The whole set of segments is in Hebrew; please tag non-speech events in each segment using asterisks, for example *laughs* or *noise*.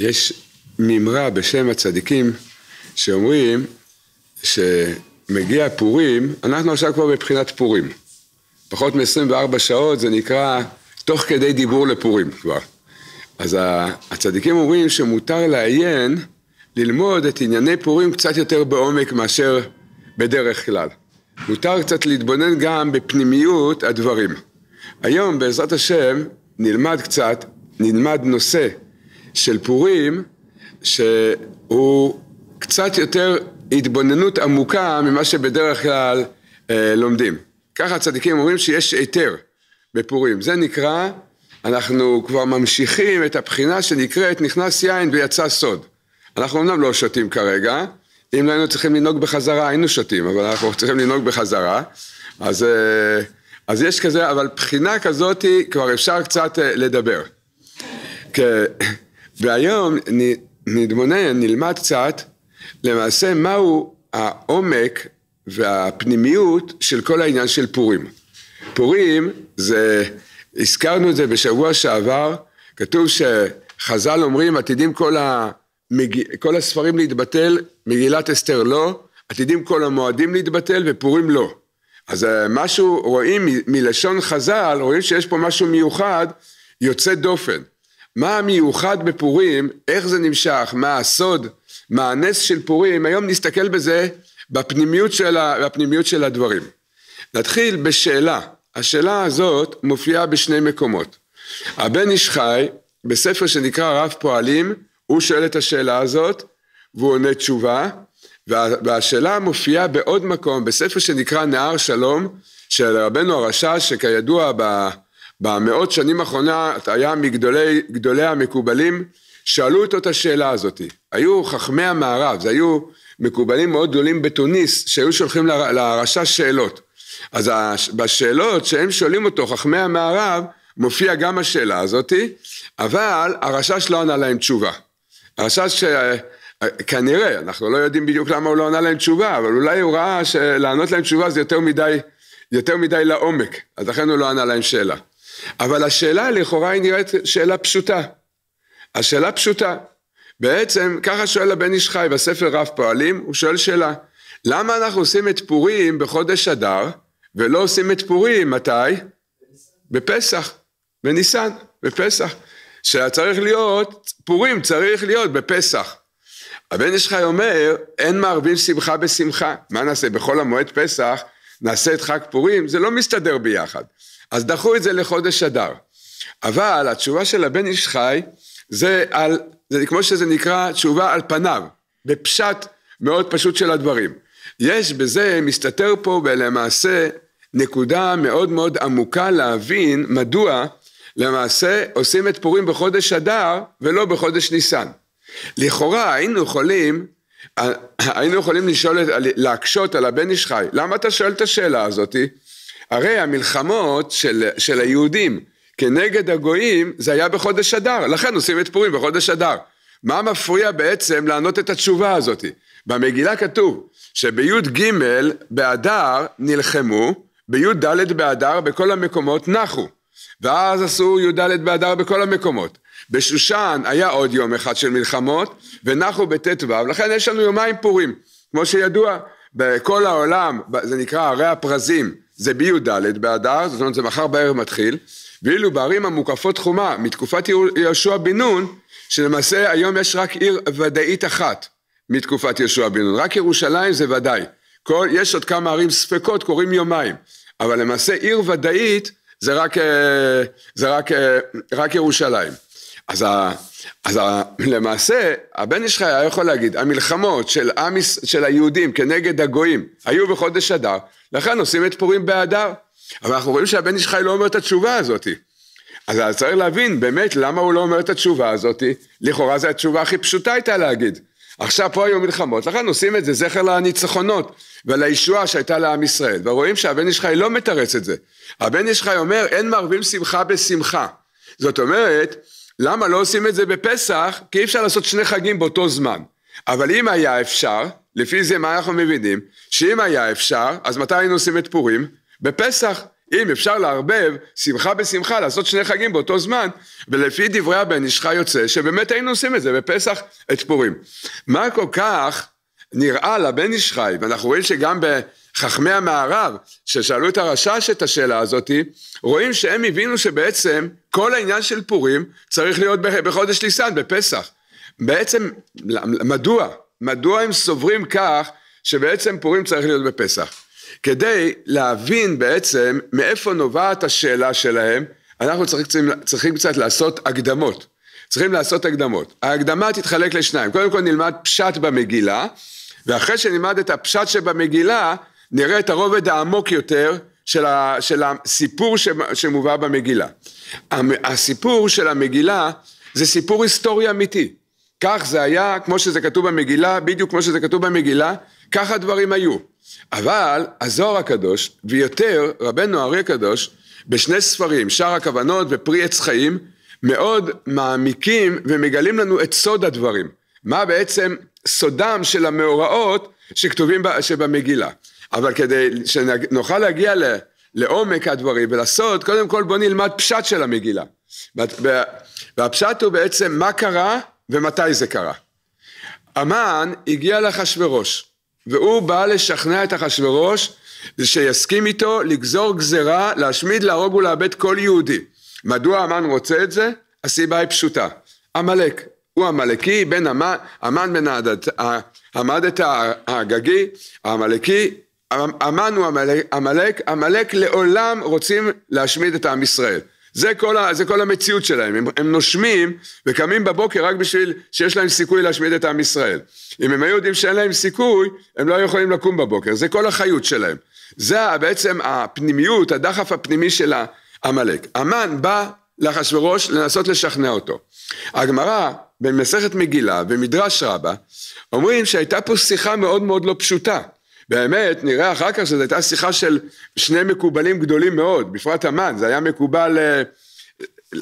יש מימרה בשם הצדיקים שאומרים שמגיע פורים, אנחנו עכשיו כבר מבחינת פורים. פחות מ-24 שעות זה נקרא תוך כדי דיבור לפורים כבר. אז הצדיקים אומרים שמותר לעיין, ללמוד את ענייני פורים קצת יותר בעומק מאשר בדרך כלל. מותר קצת להתבונן גם בפנימיות הדברים. היום בעזרת השם נלמד קצת, נלמד נושא של פורים, שהוא קצת יותר התבוננות עמוקה ממה שבדרך כלל אה, לומדים. ככה הצדיקים אומרים שיש היתר בפורים. זה נקרא, אנחנו כבר ממשיכים את הבחינה שנקראת נכנס יין ויצא סוד. אנחנו אמנם לא שותים כרגע, אם לא היינו צריכים לנהוג בחזרה היינו שותים, אבל אנחנו צריכים לנהוג בחזרה. אז, אה, אז יש כזה, אבל בחינה כזאת כבר אפשר קצת אה, לדבר. כ- והיום נתבונן, נלמד קצת, למעשה מהו העומק והפנימיות של כל העניין של פורים. פורים זה, הזכרנו את זה בשבוע שעבר, כתוב שחז"ל אומרים עתידים כל, המג... כל הספרים להתבטל, מגילת אסתר לא, עתידים כל המועדים להתבטל ופורים לא. אז אה, משהו, רואים מלשון חז"ל, רואים שיש פה משהו מיוחד, יוצא דופן. מה המיוחד בפורים, איך זה נמשך, מה הסוד, מה הנס של פורים, היום נסתכל בזה בפנימיות של, ה, בפנימיות של הדברים. נתחיל בשאלה, השאלה הזאת מופיעה בשני מקומות. הבן איש חי, בספר שנקרא רב פועלים, הוא שואל את השאלה הזאת, והוא עונה תשובה, וה, והשאלה מופיעה בעוד מקום, בספר שנקרא נהר שלום, של רבנו הרשע, שכידוע ב... במאות שנים האחרונה היה מגדולי גדולי המקובלים, שאלו אותו את השאלה הזאת. היו חכמי המערב, זה היו מקובלים מאוד גדולים בתוניס, שהיו שולחים לר, לרשע שאלות. אז בשאלות שהם שואלים אותו, חכמי המערב, מופיע גם השאלה הזאתי, אבל הרשש לא ענה להם תשובה. הרשש אה, אה, כנראה, אנחנו לא יודעים בדיוק למה הוא לא ענה להם תשובה, אבל אולי הוא ראה שלענות להם תשובה זה יותר מדי, יותר מדי לעומק, אז לכן הוא לא ענה להם שאלה. אבל השאלה לכאורה היא נראית שאלה פשוטה. השאלה פשוטה. בעצם ככה שואל הבן איש חי בספר רב פועלים, הוא שואל שאלה, למה אנחנו עושים את פורים בחודש אדר ולא עושים את פורים מתי? בפסח, בניסן, בפסח. שצריך להיות, פורים צריך להיות בפסח. הבן איש חי אומר, אין מערבים שמחה בשמחה. מה נעשה, בחול המועד פסח נעשה את חג פורים? זה לא מסתדר ביחד. אז דחו את זה לחודש אדר. אבל התשובה של הבן איש חי, זה על, זה כמו שזה נקרא תשובה על פניו, בפשט מאוד פשוט של הדברים. יש בזה, מסתתר פה ולמעשה נקודה מאוד מאוד עמוקה להבין מדוע למעשה עושים את פורים בחודש אדר ולא בחודש ניסן. לכאורה היינו יכולים, אה, היינו יכולים לשאול, להקשות על הבן איש חי, למה אתה שואל את השאלה הזאתי? הרי המלחמות של, של היהודים כנגד הגויים זה היה בחודש אדר, לכן עושים את פורים בחודש אדר. מה מפריע בעצם לענות את התשובה הזאת? במגילה כתוב שבי"ג באדר נלחמו, בי"ד באדר בכל המקומות נחו, ואז עשו י"ד באדר בכל המקומות. בשושן היה עוד יום אחד של מלחמות, ונחו בט"ו, לכן יש לנו יומיים פורים, כמו שידוע, בכל העולם, זה נקרא ערי הפרזים, זה בי"ד באדר, זאת אומרת זה מחר בערב מתחיל, ואילו בערים המוקפות חומה מתקופת יהושע בן נון, שלמעשה היום יש רק עיר ודאית אחת מתקופת יהושע בן נון, רק ירושלים זה ודאי, כל, יש עוד כמה ערים ספקות קוראים יומיים, אבל למעשה עיר ודאית זה רק, אה, זה רק, אה, רק ירושלים. אז, ה, אז ה, למעשה הבן איש חי היה יכול להגיד המלחמות של, עם, של היהודים כנגד הגויים היו בחודש אדר לכן עושים את פורים באדר אבל אנחנו רואים שהבן איש חי לא אומר את התשובה הזאת אז צריך להבין באמת למה הוא לא אומר את התשובה הזאת לכאורה זו התשובה הכי פשוטה הייתה להגיד עכשיו פה היו מלחמות לכן עושים את זה זכר לניצחונות ולישועה שהייתה לעם ישראל ורואים שהבן איש חי לא מתרץ את זה הבן איש חי אומר אין מערבים שמחה בשמחה זאת אומרת למה לא עושים את זה בפסח? כי אי אפשר לעשות שני חגים באותו זמן. אבל אם היה אפשר, לפי זה מה אנחנו מבינים? שאם היה אפשר, אז מתי היינו עושים את פורים? בפסח. אם אפשר לערבב שמחה בשמחה, לעשות שני חגים באותו זמן, ולפי דברי הבן אישך יוצא, שבאמת היינו עושים את זה בפסח, את פורים. מה כל כך נראה לבן אישך, ואנחנו רואים שגם חכמי המערב ששאלו את הרש"ש את השאלה הזאתי, רואים שהם הבינו שבעצם כל העניין של פורים צריך להיות בחודש ליסן, בפסח. בעצם, מדוע? מדוע הם סוברים כך שבעצם פורים צריך להיות בפסח? כדי להבין בעצם מאיפה נובעת השאלה שלהם, אנחנו צריכים, צריכים קצת לעשות הקדמות. צריכים לעשות הקדמות. ההקדמה תתחלק לשניים. קודם כל נלמד פשט במגילה, ואחרי שנלמד את הפשט שבמגילה, נראה את הרובד העמוק יותר של, ה, של הסיפור שמובא במגילה. הסיפור של המגילה זה סיפור היסטורי אמיתי. כך זה היה, כמו שזה כתוב במגילה, בדיוק כמו שזה כתוב במגילה, כך הדברים היו. אבל הזוהר הקדוש, ויותר רבנו הארי הקדוש, בשני ספרים, שאר הכוונות ופרי עץ חיים, מאוד מעמיקים ומגלים לנו את סוד הדברים. מה בעצם סודם של המאורעות שכתובים שבמגילה. אבל כדי שנוכל להגיע ל... לעומק הדברים ולעשות, קודם כל בוא נלמד פשט של המגילה. והפשט הוא בעצם מה קרה ומתי זה קרה. המן הגיע לאחשוורוש, והוא בא לשכנע את אחשוורוש שיסכים איתו לגזור גזרה, להשמיד, להרוג ולאבד כל יהודי. מדוע המן רוצה את זה? הסיבה היא פשוטה, עמלק. הוא עמלקי, בן המן, המן בן העמדת הגגי, העמלקי, אמ-, המן הוא עמלק, עמלק לעולם רוצים להשמיד את עם ישראל. זה כל, ה, זה כל המציאות שלהם, הם, הם נושמים וקמים בבוקר רק בשביל שיש להם סיכוי להשמיד את עם ישראל. אם הם היו יודעים שאין להם סיכוי, הם לא היו יכולים לקום בבוקר, זה כל החיות שלהם. זה בעצם הפנימיות, הדחף הפנימי של העמלק. המן בא לאחשורוש לנסות לשכנע אותו. הגמרא במסכת מגילה, במדרש רבה, אומרים שהייתה פה שיחה מאוד מאוד לא פשוטה. באמת, נראה אחר כך שזו הייתה שיחה של שני מקובלים גדולים מאוד, בפרט המן, זה היה מקובל, אה,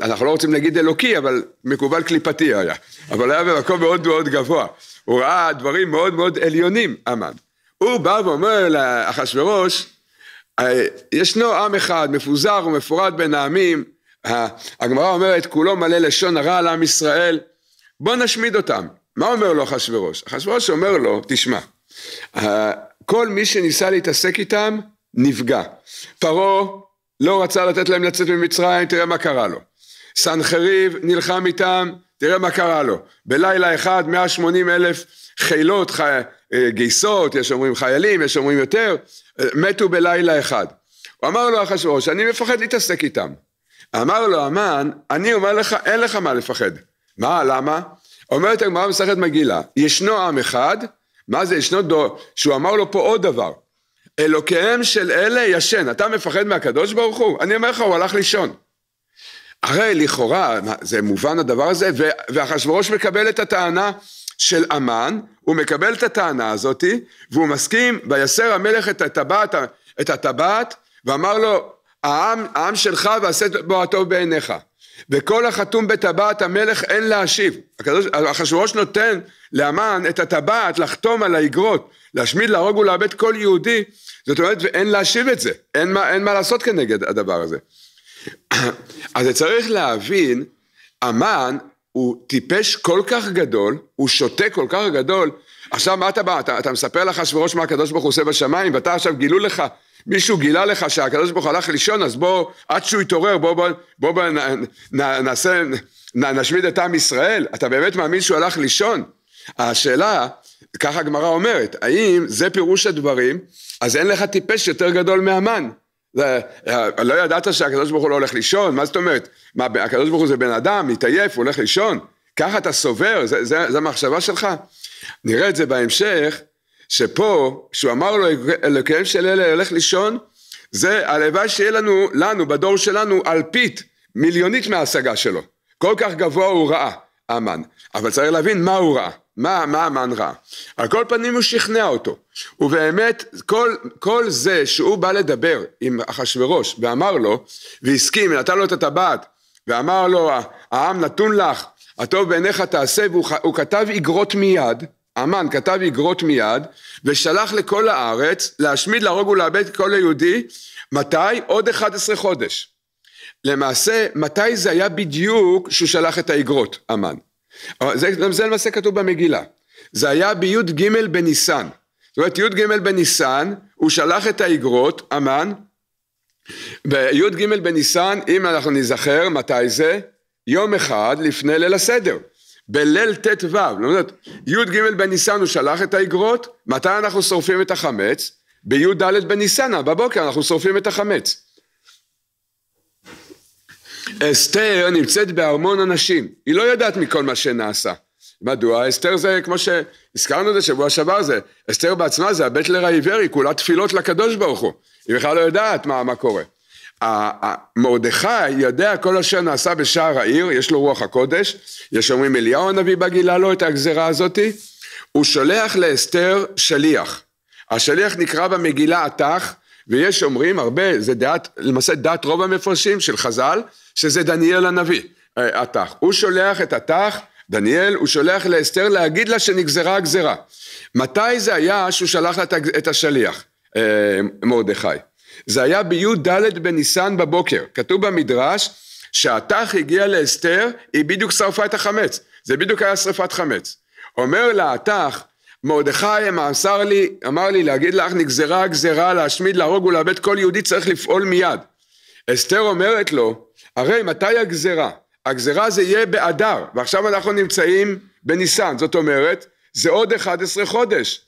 אנחנו לא רוצים להגיד אלוקי, אבל מקובל קליפתי היה, אבל היה במקום מאוד מאוד גבוה. הוא ראה דברים מאוד מאוד עליונים, המן. הוא בא ואומר לאחשוורוש, אה, ישנו עם אחד, מפוזר ומפורד בין העמים, הגמרא אומרת, כולו מלא לשון הרע על עם ישראל, בוא נשמיד אותם. מה אומר לו אחשוורוש? אחשוורוש אומר לו, תשמע, כל מי שניסה להתעסק איתם נפגע. פרעה לא רצה לתת להם לצאת ממצרים, תראה מה קרה לו. סנחריב נלחם איתם, תראה מה קרה לו. בלילה אחד 180 אלף חילות, חי... אה, גייסות, יש אומרים חיילים, יש אומרים יותר, אה, מתו בלילה אחד. הוא אמר לו אחשורוש, אני מפחד להתעסק איתם. אמר לו המן, אני אומר לך, אין לך מה לפחד. מה, למה? אומרת הגמרא מסכת מגילה, ישנו עם אחד מה זה ישנו דור, שהוא אמר לו פה עוד דבר, אלוקיהם של אלה ישן, אתה מפחד מהקדוש ברוך הוא? אני אומר לך, הוא הלך לישון. הרי לכאורה, זה מובן הדבר הזה, ואחשוורוש מקבל את הטענה של המן, הוא מקבל את הטענה הזאתי, והוא מסכים, ויסר המלך את הטבעת, את הטבעת, ואמר לו, העם, העם שלך ועשה בו הטוב בעיניך. וכל החתום בטבעת המלך אין להשיב. אחשורוש נותן לאמן את הטבעת לחתום על האגרות, להשמיד, להרוג ולאבד כל יהודי, זאת אומרת, ואין להשיב את זה, אין מה, אין מה לעשות כנגד הדבר הזה. *clears throat* אז צריך להבין, אמן הוא טיפש כל כך גדול, הוא שותה כל כך גדול, עכשיו מה אתה בא? אתה, אתה מספר לך שבראש מה הקדוש ברוך הוא עושה בשמיים, ואתה עכשיו גילו לך, מישהו גילה לך שהקדוש ברוך הוא הלך לישון, אז בוא, עד שהוא יתעורר, בוא, בוא, בוא, בוא נ, נ, נעשה, נ, נשמיד את עם ישראל? אתה באמת מאמין שהוא הלך לישון? השאלה, ככה הגמרא אומרת, האם זה פירוש הדברים, אז אין לך טיפש יותר גדול מהמן. זה, אה, לא ידעת שהקדוש ברוך הוא לא הולך לישון? מה זאת אומרת? מה, הקדוש ברוך הוא זה בן אדם, מתעייף, הוא הולך לישון? ככה אתה סובר? זה, זה, זה המחשבה שלך? נראה את זה בהמשך, שפה, כשהוא אמר לו אלוקיהם של אלה הולך לישון, זה הלוואי שיהיה לנו, לנו, בדור שלנו, אלפית, מיליונית מההשגה שלו. כל כך גבוה הוא ראה, אמן. אבל צריך להבין מה הוא ראה, מה, מה אמן ראה. על כל פנים הוא שכנע אותו. ובאמת, כל, כל זה שהוא בא לדבר עם אחשורוש ואמר לו, והסכים, נתן לו את הטבעת, ואמר לו, העם נתון לך, הטוב בעיניך תעשה, והוא כתב איגרות מיד, המן כתב איגרות מיד, ושלח לכל הארץ להשמיד, להרוג ולאבד כל היהודי, מתי? עוד 11 חודש. למעשה, מתי זה היה בדיוק שהוא שלח את האיגרות, המן? זה, זה למעשה כתוב במגילה. זה היה בי"ג בניסן. זאת אומרת, י"ג בניסן, הוא שלח את האיגרות, המן, בי"ג בניסן, אם אנחנו נזכר מתי זה, יום אחד לפני ליל הסדר, בליל ט"ו, לא י"ג בניסן הוא שלח את האגרות, מתי אנחנו שורפים את החמץ? בי"ד בניסן, בבוקר אנחנו שורפים את החמץ. אסתר נמצאת בארמון אנשים, היא לא יודעת מכל מה שנעשה. מדוע? אסתר זה, כמו שהזכרנו את זה שבוע שעבר, זה, אסתר בעצמה זה הבטלר העיוור, היא כולה תפילות לקדוש ברוך הוא. היא בכלל לא יודעת מה, מה קורה. מרדכי יודע כל אשר נעשה בשער העיר, יש לו רוח הקודש, יש אומרים אליהו הנביא בגילה לו את הגזרה הזאתי, הוא שולח לאסתר שליח. השליח נקרא במגילה עתך, ויש אומרים הרבה, זה דעת, למעשה דעת רוב המפרשים של חז"ל, שזה דניאל הנביא, אה, עתך. הוא שולח את עתך, דניאל, הוא שולח לאסתר להגיד לה שנגזרה הגזרה. מתי זה היה שהוא שלח את השליח, אה, מרדכי? זה היה בי"ד בניסן בבוקר, כתוב במדרש שהתך הגיע לאסתר, היא בדיוק שרפה את החמץ, זה בדיוק היה שרפת חמץ. אומר לה התך, מרדכי אמר לי, אמר לי להגיד לך נגזרה הגזרה להשמיד להרוג ולאבד כל יהודי צריך לפעול מיד. אסתר אומרת לו הרי מתי הגזרה? הגזרה זה יהיה באדר ועכשיו אנחנו נמצאים בניסן זאת אומרת זה עוד 11 חודש.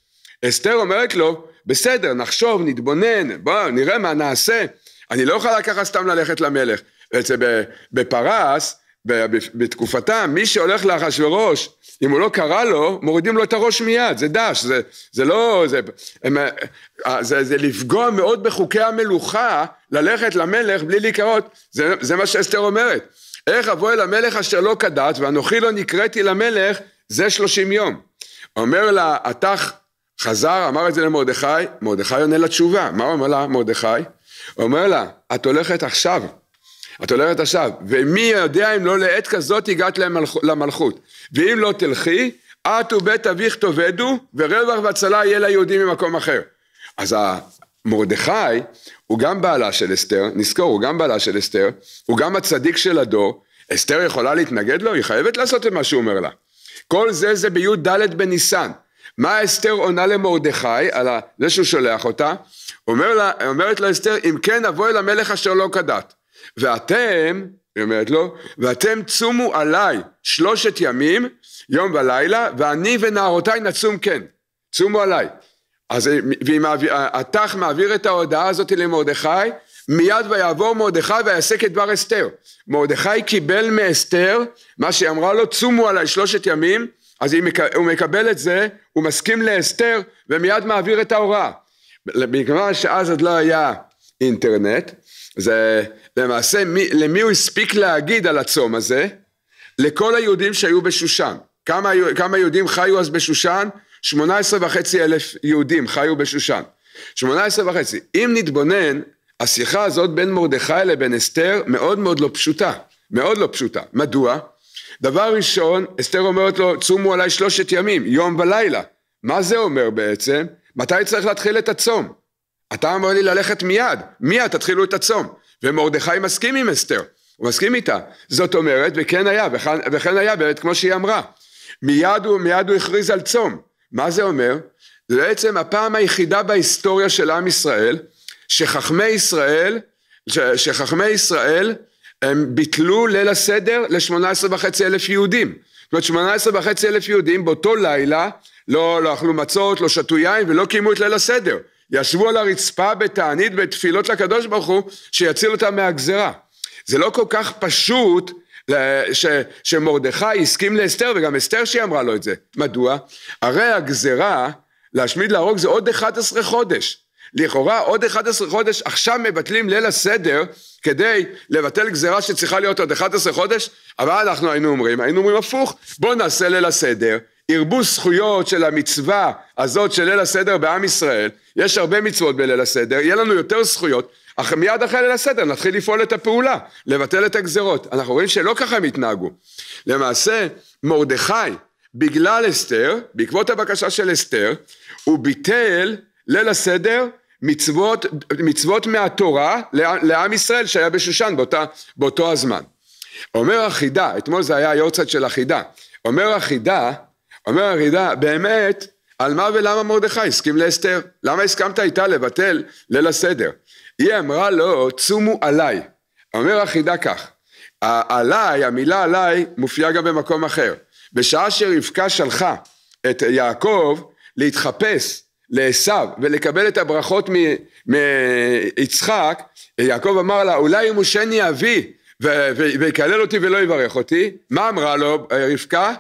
אסתר אומרת לו בסדר, נחשוב, נתבונן, בואו, נראה מה נעשה. אני לא יכול ככה סתם ללכת למלך. אצל בפרס, בתקופתם, מי שהולך לאחשוורוש, אם הוא לא קרא לו, מורידים לו את הראש מיד, זה דש, זה, זה לא, זה, הם, אה, זה, זה לפגוע מאוד בחוקי המלוכה, ללכת למלך בלי להיקראות, זה, זה מה שאסתר אומרת. איך אבוא אל המלך אשר לא כדת, ואנוכי לא נקראתי למלך, זה שלושים יום. אומר לה, התך חזר, אמר את זה למרדכי, מרדכי עונה לתשובה, מה הוא אומר לה מרדכי? אומר לה, את הולכת עכשיו, את הולכת עכשיו, ומי יודע אם לא לעת כזאת הגעת למלכות, ואם לא תלכי, את ובית אביך תאבדו, ורווח והצלה יהיה ליהודים ממקום אחר. אז מרדכי הוא גם בעלה של אסתר, נזכור, הוא גם בעלה של אסתר, הוא גם הצדיק של הדור, אסתר יכולה להתנגד לו? היא חייבת לעשות את מה שהוא אומר לה. כל זה זה בי"ד בניסן. מה אסתר עונה למרדכי על זה שהוא שולח אותה? אומר לה, אומרת לה אסתר, אם כן אבוא אל המלך אשר לא כדת. ואתם, היא אומרת לו, ואתם צומו עליי שלושת ימים, יום ולילה, ואני ונערותיי נצום כן. צומו עליי. אז התח מעביר את ההודעה הזאת למרדכי, מיד ויעבור מרדכי ויעסק את דבר אסתר. מרדכי קיבל מאסתר מה שהיא אמרה לו, צומו עליי שלושת ימים, אז הוא מקבל את זה הוא מסכים לאסתר ומיד מעביר את ההוראה. בגלל שאז עוד לא היה אינטרנט, זה למעשה מי, למי הוא הספיק להגיד על הצום הזה? לכל היהודים שהיו בשושן. כמה, כמה יהודים חיו אז בשושן? 18 וחצי אלף יהודים חיו בשושן. 18 וחצי. אם נתבונן, השיחה הזאת בין מרדכי לבין אסתר מאוד מאוד לא פשוטה. מאוד לא פשוטה. מדוע? דבר ראשון, אסתר אומרת לו, צומו עליי שלושת ימים, יום ולילה. מה זה אומר בעצם? מתי צריך להתחיל את הצום? אתה אמר לי ללכת מיד, מיד תתחילו את הצום. ומרדכי מסכים עם אסתר, הוא מסכים איתה. זאת אומרת, וכן היה, וכן, וכן היה, באמת כמו שהיא אמרה. מיד הוא, מיד הוא הכריז על צום. מה זה אומר? זה בעצם הפעם היחידה בהיסטוריה של עם ישראל, שחכמי ישראל, ש, שחכמי ישראל הם ביטלו ליל הסדר ל-18 וחצי אלף יהודים. זאת אומרת 18 וחצי אלף יהודים באותו לילה לא, לא אכלו מצות, לא שתו יין ולא קיימו את ליל הסדר. ישבו על הרצפה בתענית בתפילות לקדוש ברוך הוא שיציל אותם מהגזרה. זה לא כל כך פשוט אה, ש, שמרדכי הסכים לאסתר וגם אסתר שהיא אמרה לו את זה. מדוע? הרי הגזרה להשמיד להרוג זה עוד 11 חודש. לכאורה עוד 11 חודש, עכשיו מבטלים ליל הסדר כדי לבטל גזירה שצריכה להיות עוד 11 חודש, אבל אנחנו היינו אומרים, היינו אומרים הפוך, בואו נעשה ליל הסדר, ירבו זכויות של המצווה הזאת של ליל הסדר בעם ישראל, יש הרבה מצוות בליל הסדר, יהיה לנו יותר זכויות, אך מיד אחרי ליל הסדר נתחיל לפעול את הפעולה, לבטל את הגזירות. אנחנו רואים שלא ככה הם התנהגו. למעשה, מרדכי, בגלל אסתר, בעקבות הבקשה של אסתר, הוא ביטל ליל הסדר מצוות, מצוות מהתורה לעם ישראל שהיה בשושן באותה, באותו הזמן. אומר החידה, אתמול זה היה היורצייט של החידה, אומר החידה, אומר החידה, באמת, על מה ולמה מרדכי הסכים לאסתר? למה הסכמת איתה לבטל ליל הסדר? היא אמרה לו, צומו עליי. אומר החידה כך, עליי, המילה עליי, מופיעה גם במקום אחר. בשעה שרבקה שלחה את יעקב להתחפש לעשו ולקבל את הברכות מיצחק, יעקב אמר לה, אולי אם הוא שני אבי ויקלל אותי ולא יברך אותי, מה אמרה לו רבקה?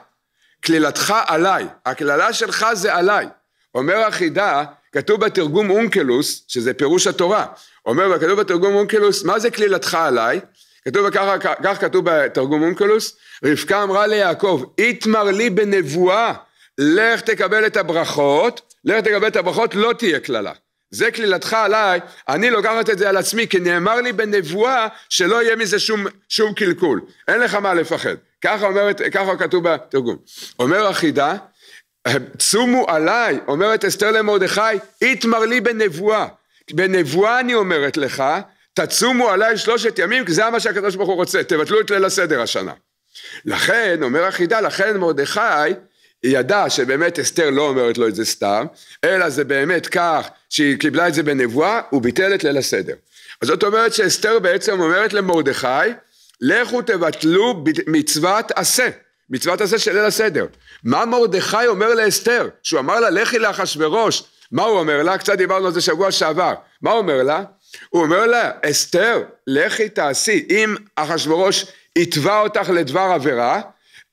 קללתך עליי, הקללה שלך זה עליי. אומר החידה, כתוב בתרגום אונקלוס, שזה פירוש התורה, אומר, כתוב בתרגום אונקלוס, מה זה קללתך עליי? כתוב ככה, כך כתוב בתרגום אונקלוס, רבקה אמרה ליעקב, איתמר לי בנבואה, לך תקבל את הברכות, לך לא תגבה את הברכות, לא תהיה קללה. זה קלילתך עליי, אני לוקחת את זה על עצמי, כי נאמר לי בנבואה שלא יהיה מזה שום, שום קלקול. אין לך מה לפחד. ככה, אומרת, ככה כתוב בתרגום. אומר החידה, צומו עליי, אומרת אסתר למרדכי, איתמר לי בנבואה. בנבואה אני אומרת לך, תצומו עליי שלושת ימים, כי זה מה שהקדוש ברוך הוא רוצה, תבטלו את ליל הסדר השנה. לכן, אומר החידה, לכן מרדכי, היא ידעה שבאמת אסתר לא אומרת לו את זה סתם, אלא זה באמת כך שהיא קיבלה את זה בנבואה, הוא ביטל את ליל הסדר. אז זאת אומרת שאסתר בעצם אומרת למרדכי, לכו תבטלו מצוות עשה, מצוות עשה של ליל הסדר. מה מרדכי אומר לאסתר? שהוא אמר לה לכי לאחשוורוש, מה הוא אומר לה? קצת דיברנו על זה שבוע שעבר. מה הוא אומר לה? הוא אומר לה, אסתר, לכי תעשי, אם אחשוורוש יתבע אותך לדבר עבירה,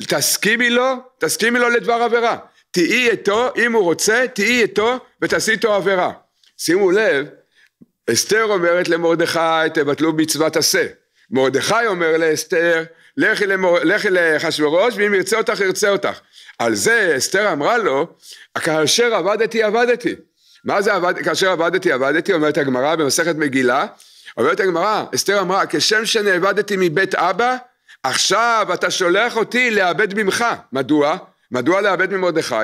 תסכימי לו, תסכימי לו לדבר עבירה. תהיי איתו, אם הוא רוצה, תהיי איתו ותעשי איתו עבירה. שימו לב, אסתר אומרת למרדכי, תבטלו מצוות עשה. מרדכי אומר לאסתר, לכי, למור... לאחשוורוש, ואם ירצה אותך, ירצה אותך. על זה אסתר אמרה לו, כאשר עבדתי, עבדתי. מה זה עבד... כאשר עבדתי, עבדתי, אומרת הגמרא במסכת מגילה, אומרת הגמרא, אסתר אמרה, כשם שנאבדתי מבית אבא, עכשיו אתה שולח אותי לאבד ממך. מדוע? מדוע לאבד ממרדכי?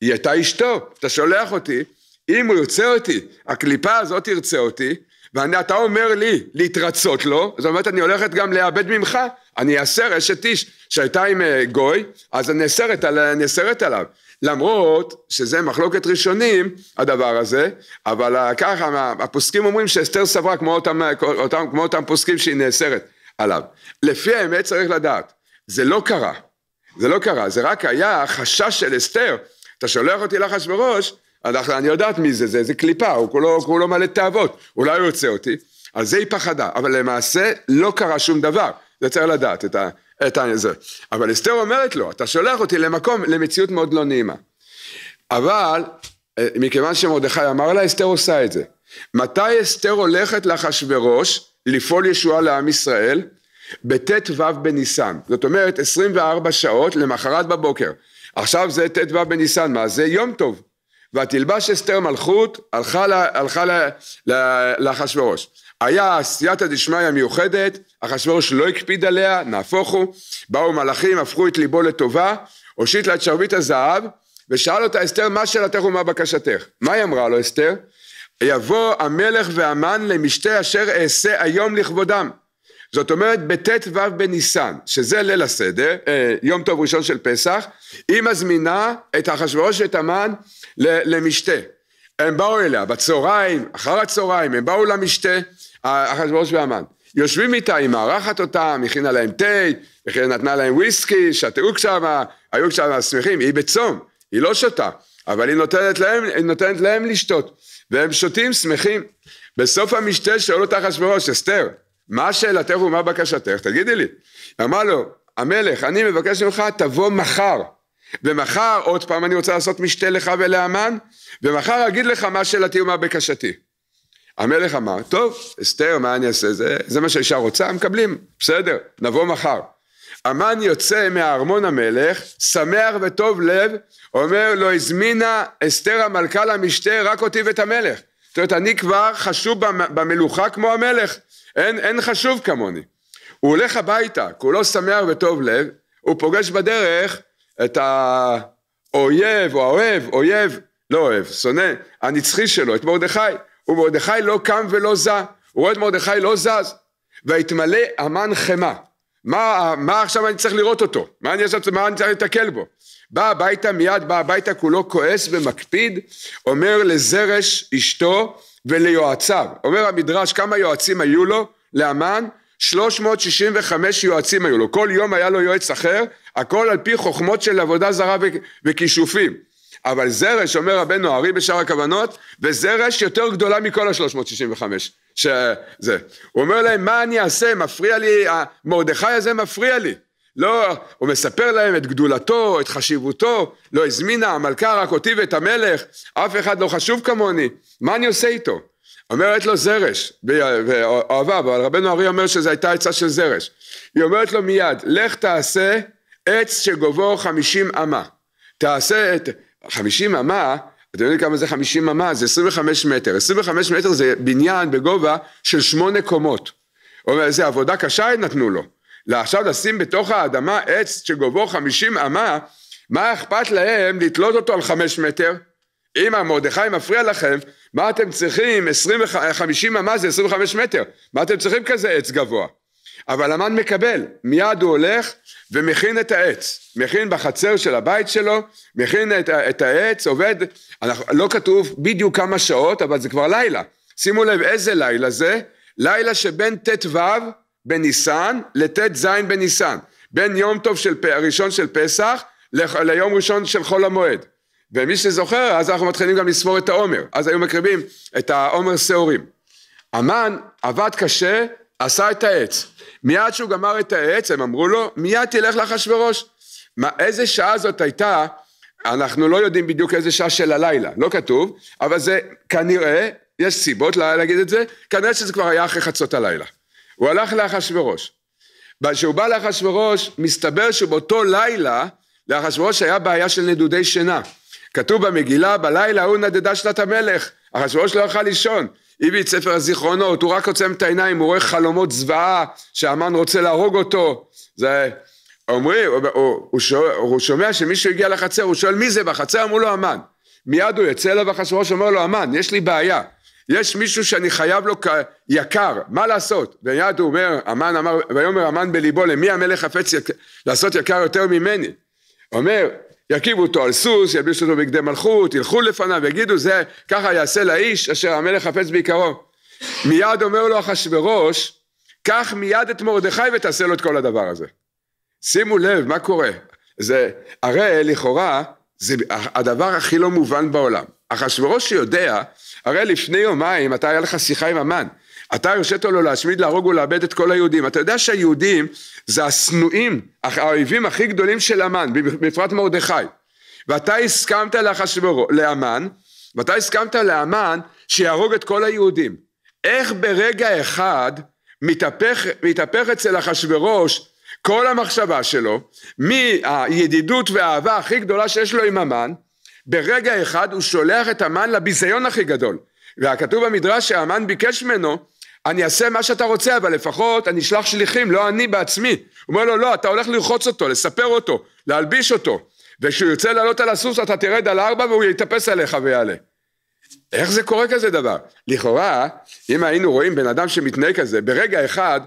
היא הייתה אשתו, אתה שולח אותי, אם הוא ירצה אותי, הקליפה הזאת ירצה אותי, ואתה אומר לי להתרצות לו, זאת אומרת אני הולכת גם לאבד ממך, אני אסר אשת איש שהייתה עם אה, גוי, אז אני נאסרת נאסרת עליו. למרות שזה מחלוקת ראשונים הדבר הזה, אבל אה, ככה הפוסקים אומרים שאסתר סברה כמו אותם, אה, כמו אותם, כמו אותם פוסקים שהיא נאסרת. עליו. לפי האמת צריך לדעת, זה לא קרה, זה לא קרה, זה רק היה חשש של אסתר, אתה שולח אותי לחש בראש, אני יודעת מי זה, זה, זה קליפה, הוא כולו, כולו לא מלא תאוות, אולי הוא יוצא אותי, על זה היא פחדה, אבל למעשה לא קרה שום דבר, זה צריך לדעת את, ה, את ה, זה. אבל אסתר אומרת לו, אתה שולח אותי למקום, למציאות מאוד לא נעימה. אבל אה, מכיוון שמרדכי אמר לה, אסתר עושה את זה. מתי אסתר הולכת לאחשוורוש? לפעול ישועה לעם ישראל בט"ו בניסן, זאת אומרת 24 שעות למחרת בבוקר. עכשיו זה ט"ו בניסן, מה זה יום טוב. ותלבש אסתר מלכות, הלכה, לה, הלכה לאחשוורוש. היה סייעתא דשמיא מיוחדת, אחשוורוש לא הקפיד עליה, נהפוך הוא, באו מלאכים, הפכו את ליבו לטובה, הושיט לה את שרביט הזהב, ושאל אותה אסתר, מה שאלתך ומה בקשתך? מה היא אמרה לו אסתר? יבוא המלך והמן למשתה אשר אעשה היום לכבודם. זאת אומרת בט"ו בניסן, שזה ליל הסדר, אה, יום טוב ראשון של פסח, היא מזמינה את אחשוורוש ואת המן למשתה. הם באו אליה בצהריים, אחר הצהריים, הם באו למשתה, אחשוורוש והמן. יושבים איתה, היא מארחת אותם, הכינה להם תה, נתנה להם וויסקי, שתהו שם, היו שם שמחים, היא בצום, היא לא שותה, אבל היא נותנת להם, היא נותנת להם לשתות. והם שותים שמחים. בסוף המשתה שואל אותך אחשוורוש, אסתר, מה שאלתך ומה בקשתך? תגידי לי. אמר לו, המלך, אני מבקש ממך, תבוא מחר. ומחר עוד פעם אני רוצה לעשות משתה לך ולהמן, ומחר אגיד לך מה שאלתי ומה בקשתי. המלך אמר, טוב, אסתר, מה אני אעשה? זה, זה מה שהאישה רוצה, מקבלים, בסדר, נבוא מחר. המן יוצא מארמון המלך, שמח וטוב לב, אומר לו הזמינה אסתר המלכה למשתה רק אותי ואת המלך. זאת אומרת, אני כבר חשוב במלוכה כמו המלך, אין, אין חשוב כמוני. הוא הולך הביתה, כולו שמח וטוב לב, הוא פוגש בדרך את האויב או האוהב, אויב, לא אוהב, שונא, הנצחי שלו, את מרדכי. ומרדכי לא קם ולא זע, הוא רואה את מרדכי לא זז. ויתמלא המן חמא. מה, מה עכשיו אני צריך לראות אותו? מה אני, עכשיו, מה אני צריך לתקל בו? בא הביתה, מיד בא הביתה, כולו כועס ומקפיד, אומר לזרש אשתו וליועציו. אומר המדרש, כמה יועצים היו לו לאמן? 365 יועצים היו לו. כל יום היה לו יועץ אחר, הכל על פי חוכמות של עבודה זרה וכישופים. אבל זרש, אומר רבנו ארי בשאר הכוונות, וזרש יותר גדולה מכל ה-365. שזה. הוא אומר להם, מה אני אעשה? מפריע לי, מרדכי הזה מפריע לי. לא, הוא מספר להם את גדולתו, את חשיבותו, לא הזמינה המלכה רק אותי ואת המלך, אף אחד לא חשוב כמוני, מה אני עושה איתו? אומרת לו זרש, ואוהביו, אבל רבנו ארי אומר שזו הייתה עצה של זרש. היא אומרת לו מיד, לך תעשה עץ שגובהו חמישים אמה. תעשה את חמישים אמה, אתם יודעים כמה זה 50 ממ"ז? זה 25 מטר. 25 מטר זה בניין בגובה של שמונה קומות. אומר, איזה עבודה קשה הם נתנו לו. עכשיו לשים בתוך האדמה עץ שגובהו 50 אמה, מה אכפת להם לתלות אותו על 5 מטר? אם מרדכי מפריע לכם, מה אתם צריכים, 20, 50 אמה זה 25 מטר, מה אתם צריכים כזה עץ גבוה? אבל המן מקבל, מיד הוא הולך ומכין את העץ, מכין בחצר של הבית שלו, מכין את, את העץ, עובד, אנחנו, לא כתוב בדיוק כמה שעות, אבל זה כבר לילה. שימו לב איזה לילה זה, לילה שבין ט"ו בניסן לט"ז בניסן, בין יום טוב של, הראשון של פסח ל, ליום ראשון של חול המועד. ומי שזוכר, אז אנחנו מתחילים גם לספור את העומר, אז היו מקריבים את העומר שעורים. המן עבד קשה עשה את העץ. מיד שהוא גמר את העץ, הם אמרו לו, מיד תלך לאחשוורוש. איזה שעה זאת הייתה, אנחנו לא יודעים בדיוק איזה שעה של הלילה, לא כתוב, אבל זה כנראה, יש סיבות להגיד את זה, כנראה שזה כבר היה אחרי חצות הלילה. הוא הלך לאחשוורוש. כשהוא בא לאחשוורוש, מסתבר שבאותו לילה, לאחשוורוש היה בעיה של נדודי שינה. כתוב במגילה, בלילה ההוא נדדה שנת המלך, אחשוורוש לא יכל לישון. הביא את ספר הזיכרונות, הוא רק עוצם את העיניים, הוא רואה חלומות זוועה, שהמן רוצה להרוג אותו. זה... אומרים, הוא, הוא, הוא, שומע, הוא שומע שמישהו הגיע לחצר, הוא שואל מי זה בחצר? אמרו לו המן. מיד הוא יצא אליו אחשוורוש, אומר לו המן, יש לי בעיה. יש מישהו שאני חייב לו יקר, מה לעשות? ויד הוא אומר, המן אמר, ויאמר המן בליבו, למי המלך חפץ יק... לעשות יקר יותר ממני? אומר, יקיבו אותו על סוס, ילבישו אותו בגדי מלכות, ילכו לפניו, יגידו זה, ככה יעשה לאיש אשר המלך חפץ ביקרו. מיד אומר לו אחשורוש, קח מיד את מרדכי ותעשה לו את כל הדבר הזה. שימו לב, מה קורה? זה, הרי לכאורה, זה הדבר הכי לא מובן בעולם. אחשורוש יודע, הרי לפני יומיים אתה היה לך שיחה עם המן, אתה הרשית לו להשמיד, להרוג ולאבד את כל היהודים. אתה יודע שהיהודים זה השנואים, האויבים הכי גדולים של המן, בפרט מרדכי. ואתה הסכמת לאחשוורו, לאמן, ואתה הסכמת לאמן שיהרוג את כל היהודים. איך ברגע אחד מתהפך, מתהפך אצל אחשוורוש כל המחשבה שלו, מהידידות והאהבה הכי גדולה שיש לו עם המן, ברגע אחד הוא שולח את המן לביזיון הכי גדול. והכתוב במדרש שהמן ביקש ממנו אני אעשה מה שאתה רוצה, אבל לפחות אני אשלח שליחים, לא אני בעצמי. הוא אומר לו, לא, אתה הולך לרחוץ אותו, לספר אותו, להלביש אותו. וכשהוא יוצא לעלות על הסוס, אתה תרד על ארבע והוא יתאפס עליך ויעלה. איך זה קורה כזה דבר? לכאורה, אם היינו רואים בן אדם שמתנהג כזה, ברגע אחד,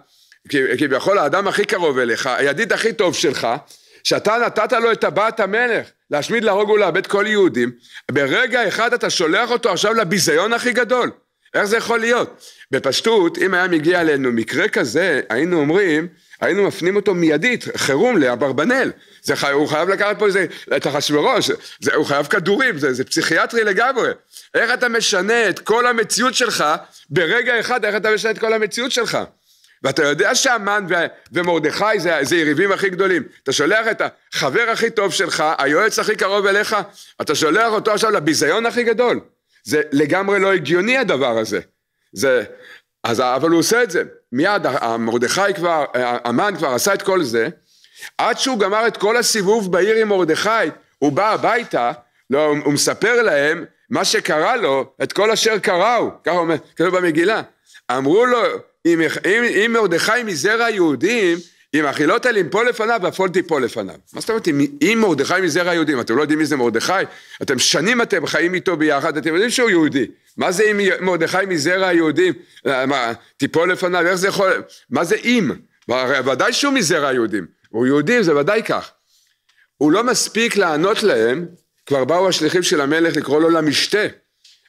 כביכול האדם הכי קרוב אליך, הידיד הכי טוב שלך, שאתה נתת לו את טבעת המלך, להשמיד, להרוג ולאבד כל יהודים, ברגע אחד אתה שולח אותו עכשיו לביזיון הכי גדול. איך זה יכול להיות? בפשטות, אם היה מגיע אלינו מקרה כזה, היינו אומרים, היינו מפנים אותו מיידית, חירום לאברבנל. חי, הוא חייב לקחת פה איזה, את אחשוורוש, הוא חייב כדורים, זה, זה פסיכיאטרי לגמרי. איך אתה משנה את כל המציאות שלך, ברגע אחד איך אתה משנה את כל המציאות שלך? ואתה יודע שהמן ו- ומרדכי זה, זה יריבים הכי גדולים. אתה שולח את החבר הכי טוב שלך, היועץ הכי קרוב אליך, אתה שולח אותו עכשיו לביזיון הכי גדול. זה לגמרי לא הגיוני הדבר הזה. זה, אז אבל הוא עושה את זה. מיד מרדכי כבר, אה, המן כבר עשה את כל זה, עד שהוא גמר את כל הסיבוב בעיר עם מרדכי, הוא בא הביתה, לא, הוא, הוא מספר להם מה שקרה לו, את כל אשר קראו, ככה אומר, כתוב במגילה. אמרו לו, אם, אם, אם מרדכי מזרע יהודים, אם האכילות האלה ימפול לפניו והפול תיפול לפניו. מה זאת אומרת, אם מרדכי מזרע היהודים, אתם לא יודעים מי זה מרדכי? אתם שנים אתם חיים איתו ביחד, אתם יודעים שהוא יהודי. מה זה אם מרדכי מזרע היהודים, אה, תיפול לפניו, איך זה יכול, מה זה אם? ודאי שהוא מזרע היהודים, הוא יהודי, זה ודאי כך. הוא לא מספיק לענות להם, כבר באו השליחים של המלך לקרוא לו למשתה.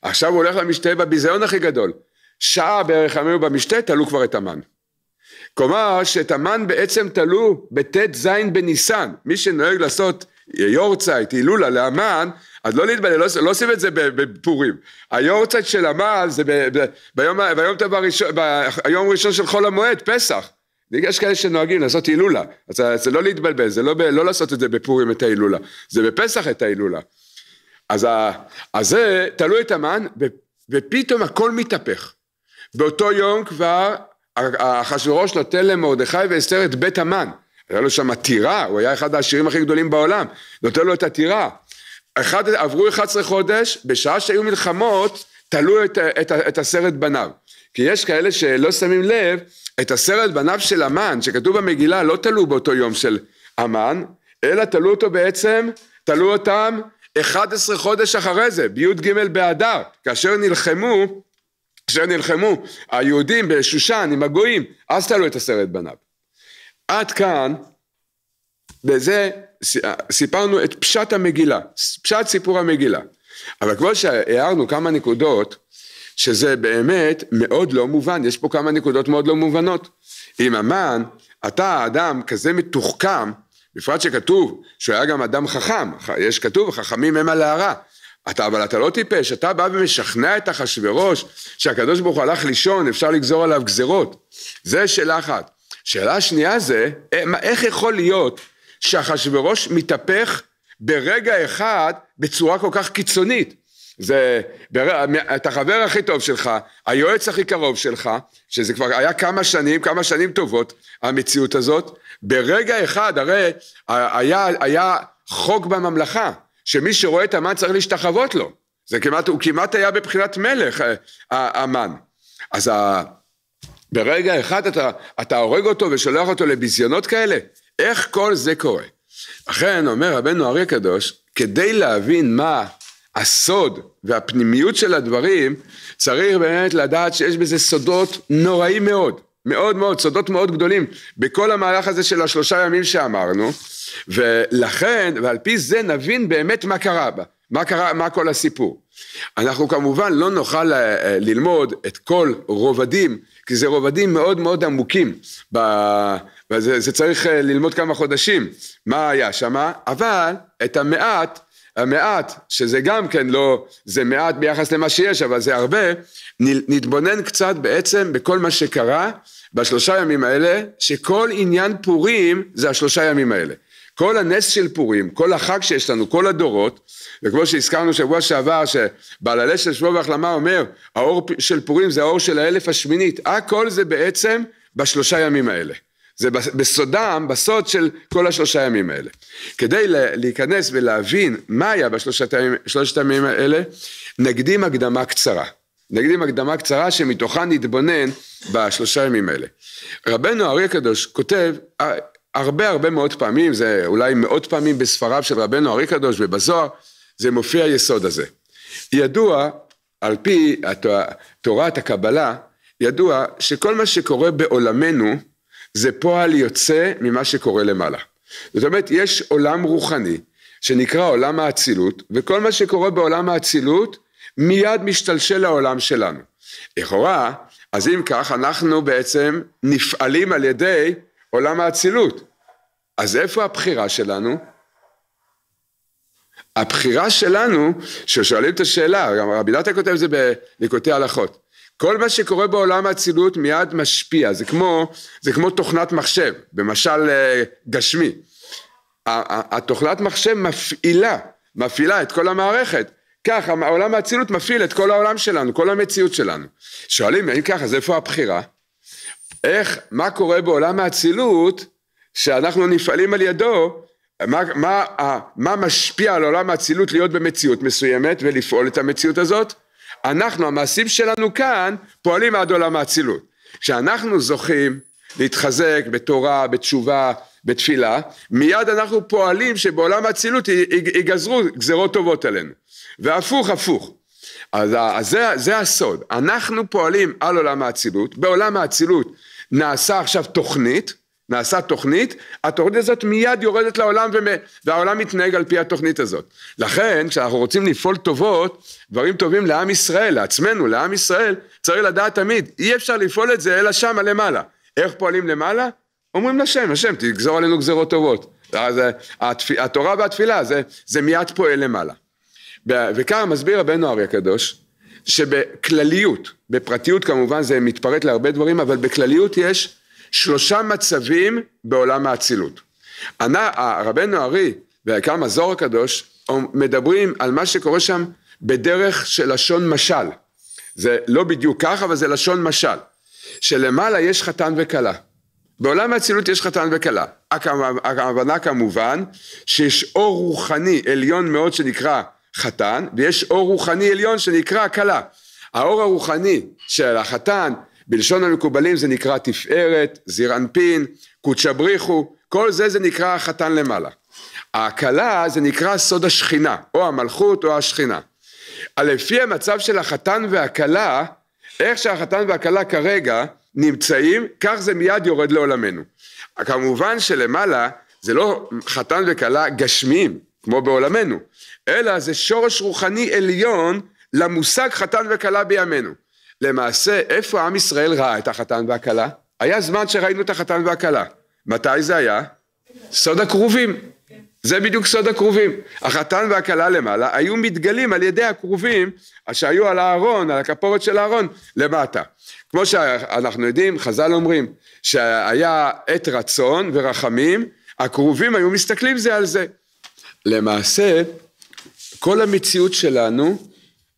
עכשיו הוא הולך למשתה בביזיון הכי גדול. שעה בערך היו במשתה, תלו כבר את המן. כלומר שאת המן בעצם תלו בט"ז בניסן, מי שנוהג לעשות יורצייט, הילולה להמן, אז לא להתבלבל, לא, לא עושים את זה בפורים. היורצייט של המן זה ב, ב, ביום, ביום, הראשון, ביום הראשון של חול המועד, פסח. יש כאלה שנוהגים לעשות הילולה, אז זה לא להתבלבל, זה לא, ב, לא לעשות את זה בפורים את ההילולה, זה בפסח את ההילולה. אז, ה, אז זה, תלו את המן, ופתאום הכל מתהפך. באותו יום כבר אחשורוש נותן למרדכי ואסתר את בית המן. היה לו שם עתירה, הוא היה אחד העשירים הכי גדולים בעולם, נותן לו את עתירה. אחד, עברו 11 חודש, בשעה שהיו מלחמות, תלו את, את, את עשרת בניו. כי יש כאלה שלא שמים לב, את עשרת בניו של המן, שכתוב במגילה, לא תלו באותו יום של המן, אלא תלו אותו בעצם, תלו אותם 11 חודש אחרי זה, בי"ג באדר, כאשר נלחמו כשנלחמו היהודים בשושן עם הגויים, אז תלו את עשרת בניו. עד כאן, בזה סיפרנו את פשט המגילה, פשט סיפור המגילה. אבל כמו שהערנו כמה נקודות, שזה באמת מאוד לא מובן, יש פה כמה נקודות מאוד לא מובנות. אם המן, אתה אדם כזה מתוחכם, בפרט שכתוב שהוא היה גם אדם חכם, יש כתוב חכמים הם על הערה, אתה, אבל אתה לא טיפש, אתה בא ומשכנע את אחשוורוש שהקדוש ברוך הוא הלך לישון, אפשר לגזור עליו גזרות. זה שאלה אחת. שאלה שנייה זה, אה, איך יכול להיות שאחשוורוש מתהפך ברגע אחד בצורה כל כך קיצונית? זה, את החבר הכי טוב שלך, היועץ הכי קרוב שלך, שזה כבר היה כמה שנים, כמה שנים טובות, המציאות הזאת, ברגע אחד, הרי היה, היה חוק בממלכה, שמי שרואה את המן צריך להשתחוות לו. זה כמעט, הוא כמעט היה בבחינת מלך, אה, המן. אז ה, ברגע אחד אתה, אתה הורג אותו ושולח אותו לביזיונות כאלה? איך כל זה קורה? לכן אומר רבנו אריה הקדוש, כדי להבין מה הסוד והפנימיות של הדברים, צריך באמת לדעת שיש בזה סודות נוראים מאוד, מאוד מאוד, סודות מאוד גדולים, בכל המהלך הזה של השלושה ימים שאמרנו, ולכן, ועל פי זה נבין באמת מה קרה בה, מה קרה, מה כל הסיפור. אנחנו כמובן לא נוכל אה, אה, ללמוד את כל רובדים, כי זה רובדים מאוד מאוד עמוקים, וזה צריך אה, ללמוד כמה חודשים, מה היה שמה, אבל את המעט, המעט, שזה גם כן לא, זה מעט ביחס למה שיש, אבל זה הרבה, נתבונן קצת בעצם בכל מה שקרה בשלושה ימים האלה, שכל עניין פורים זה השלושה ימים האלה. כל הנס של פורים, כל החג שיש לנו, כל הדורות, וכמו שהזכרנו שבוע שעבר, שבעל שבעללה של שבוע והחלמה אומר, האור של פורים זה האור של האלף השמינית, הכל זה בעצם בשלושה ימים האלה. זה בסודם, בסוד של כל השלושה ימים האלה. כדי להיכנס ולהבין מה היה בשלושת הימים, האלה, נקדים הקדמה קצרה. נקדים הקדמה קצרה שמתוכה נתבונן בשלושה ימים האלה. רבנו אריה הקדוש כותב הרבה הרבה מאוד פעמים, זה אולי מאות פעמים בספריו של רבנו הארי קדוש ובזוהר, זה מופיע היסוד הזה. ידוע, על פי תורת הקבלה, ידוע שכל מה שקורה בעולמנו זה פועל יוצא ממה שקורה למעלה. זאת אומרת, יש עולם רוחני שנקרא עולם האצילות, וכל מה שקורה בעולם האצילות מיד משתלשל לעולם שלנו. לכאורה, אז אם כך, אנחנו בעצם נפעלים על ידי עולם האצילות. אז איפה הבחירה שלנו? הבחירה שלנו, ששואלים את השאלה, גם רבי דתא כותב את זה בליקוטי הלכות. כל מה שקורה בעולם האצילות מיד משפיע, זה כמו, זה כמו תוכנת מחשב, במשל אה, גשמי. התוכנת מחשב מפעילה, מפעילה את כל המערכת. ככה, עולם האצילות מפעיל את כל העולם שלנו, כל המציאות שלנו. שואלים, אם ככה, אז איפה הבחירה? איך, מה קורה בעולם האצילות שאנחנו נפעלים על ידו, מה, מה, מה משפיע על עולם האצילות להיות במציאות מסוימת ולפעול את המציאות הזאת? אנחנו, המעשים שלנו כאן, פועלים עד עולם האצילות. כשאנחנו זוכים להתחזק בתורה, בתשובה, בתפילה, מיד אנחנו פועלים שבעולם האצילות ייגזרו גזרות טובות עלינו. והפוך הפוך. אז, זה, זה הסוד, אנחנו פועלים על עולם האצילות, בעולם האצילות נעשה עכשיו תוכנית, נעשה תוכנית, התוכנית הזאת מיד יורדת לעולם ומ... והעולם מתנהג על פי התוכנית הזאת. לכן, כשאנחנו רוצים לפעול טובות, דברים טובים לעם ישראל, לעצמנו, לעם ישראל, צריך לדעת תמיד, אי אפשר לפעול את זה אלא שמה למעלה. איך פועלים למעלה? אומרים לשם, השם, תגזור עלינו גזרות טובות. אז אה, התפ... התורה והתפילה, זה, זה מיד פועל למעלה. וכאן מסביר רבנו אריה הקדוש, שבכלליות, בפרטיות כמובן זה מתפרט להרבה דברים, אבל בכלליות יש שלושה מצבים בעולם האצילות. אה, רבנו ארי והעיקר מזור הקדוש מדברים על מה שקורה שם בדרך של לשון משל. זה לא בדיוק כך, אבל זה לשון משל. שלמעלה יש חתן וכלה. בעולם האצילות יש חתן וכלה. הכוונה כמובן שיש אור רוחני עליון מאוד שנקרא חתן, ויש אור רוחני עליון שנקרא הכלה. האור הרוחני של החתן, בלשון המקובלים זה נקרא תפארת, זירנפין, קודשא בריחו, כל זה זה נקרא החתן למעלה. ההקלה זה נקרא סוד השכינה, או המלכות או השכינה. לפי המצב של החתן והכלה, איך שהחתן והכלה כרגע נמצאים, כך זה מיד יורד לעולמנו. כמובן שלמעלה זה לא חתן וכלה גשמיים, כמו בעולמנו. אלא זה שורש רוחני עליון למושג חתן וכלה בימינו. למעשה, איפה עם ישראל ראה את החתן והכלה? היה זמן שראינו את החתן והכלה. מתי זה היה? סוד הכרובים. זה בדיוק סוד הכרובים. החתן והכלה למעלה היו מתגלים על ידי הכרובים שהיו על הארון, על הכפורת של הארון, למטה. כמו שאנחנו יודעים, חז"ל אומרים שהיה עת רצון ורחמים, הכרובים היו מסתכלים זה על זה. למעשה, כל המציאות שלנו,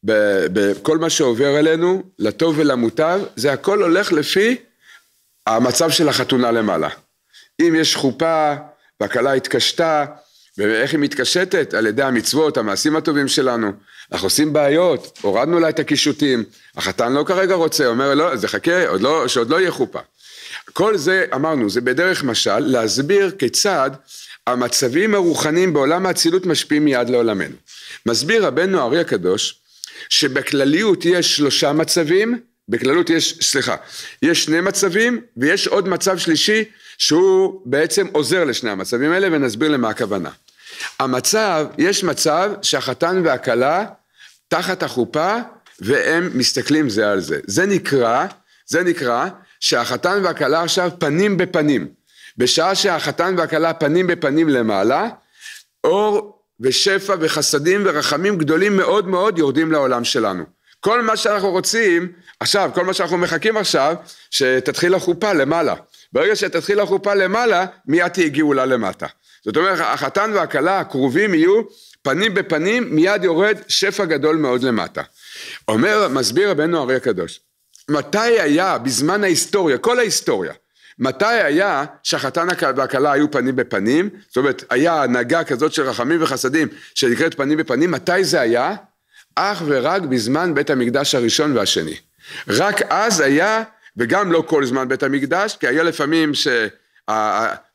בכל מה שעובר אלינו, לטוב ולמוטב, זה הכל הולך לפי המצב של החתונה למעלה. אם יש חופה והכלה התקשתה, ואיך היא מתקשטת? על ידי המצוות, המעשים הטובים שלנו. אנחנו עושים בעיות, הורדנו לה את הקישוטים, החתן לא כרגע רוצה, אומר לא, זה חכה, עוד לא, שעוד לא יהיה חופה. כל זה, אמרנו, זה בדרך משל להסביר כיצד המצבים הרוחניים בעולם האצילות משפיעים מיד לעולמנו. מסביר רבנו הארי הקדוש שבכלליות יש שלושה מצבים, בכללות יש, סליחה, יש שני מצבים ויש עוד מצב שלישי שהוא בעצם עוזר לשני המצבים האלה ונסביר למה הכוונה. המצב, יש מצב שהחתן והכלה תחת החופה והם מסתכלים זה על זה. זה נקרא, זה נקרא שהחתן והכלה עכשיו פנים בפנים. בשעה שהחתן והכלה פנים בפנים למעלה, אור ושפע וחסדים ורחמים גדולים מאוד מאוד יורדים לעולם שלנו. כל מה שאנחנו רוצים, עכשיו, כל מה שאנחנו מחכים עכשיו, שתתחיל החופה למעלה. ברגע שתתחיל החופה למעלה, מיד תהיה גאולה למטה. זאת אומרת, החתן והכלה הקרובים יהיו פנים בפנים, מיד יורד שפע גדול מאוד למטה. אומר, מסביר רבנו הרי הקדוש, מתי היה בזמן ההיסטוריה, כל ההיסטוריה, מתי היה שהחתן והכלה היו פנים בפנים? זאת אומרת, היה הנהגה כזאת של רחמים וחסדים שנקראת פנים בפנים, מתי זה היה? אך ורק בזמן בית המקדש הראשון והשני. רק אז היה, וגם לא כל זמן בית המקדש, כי היה לפעמים ש...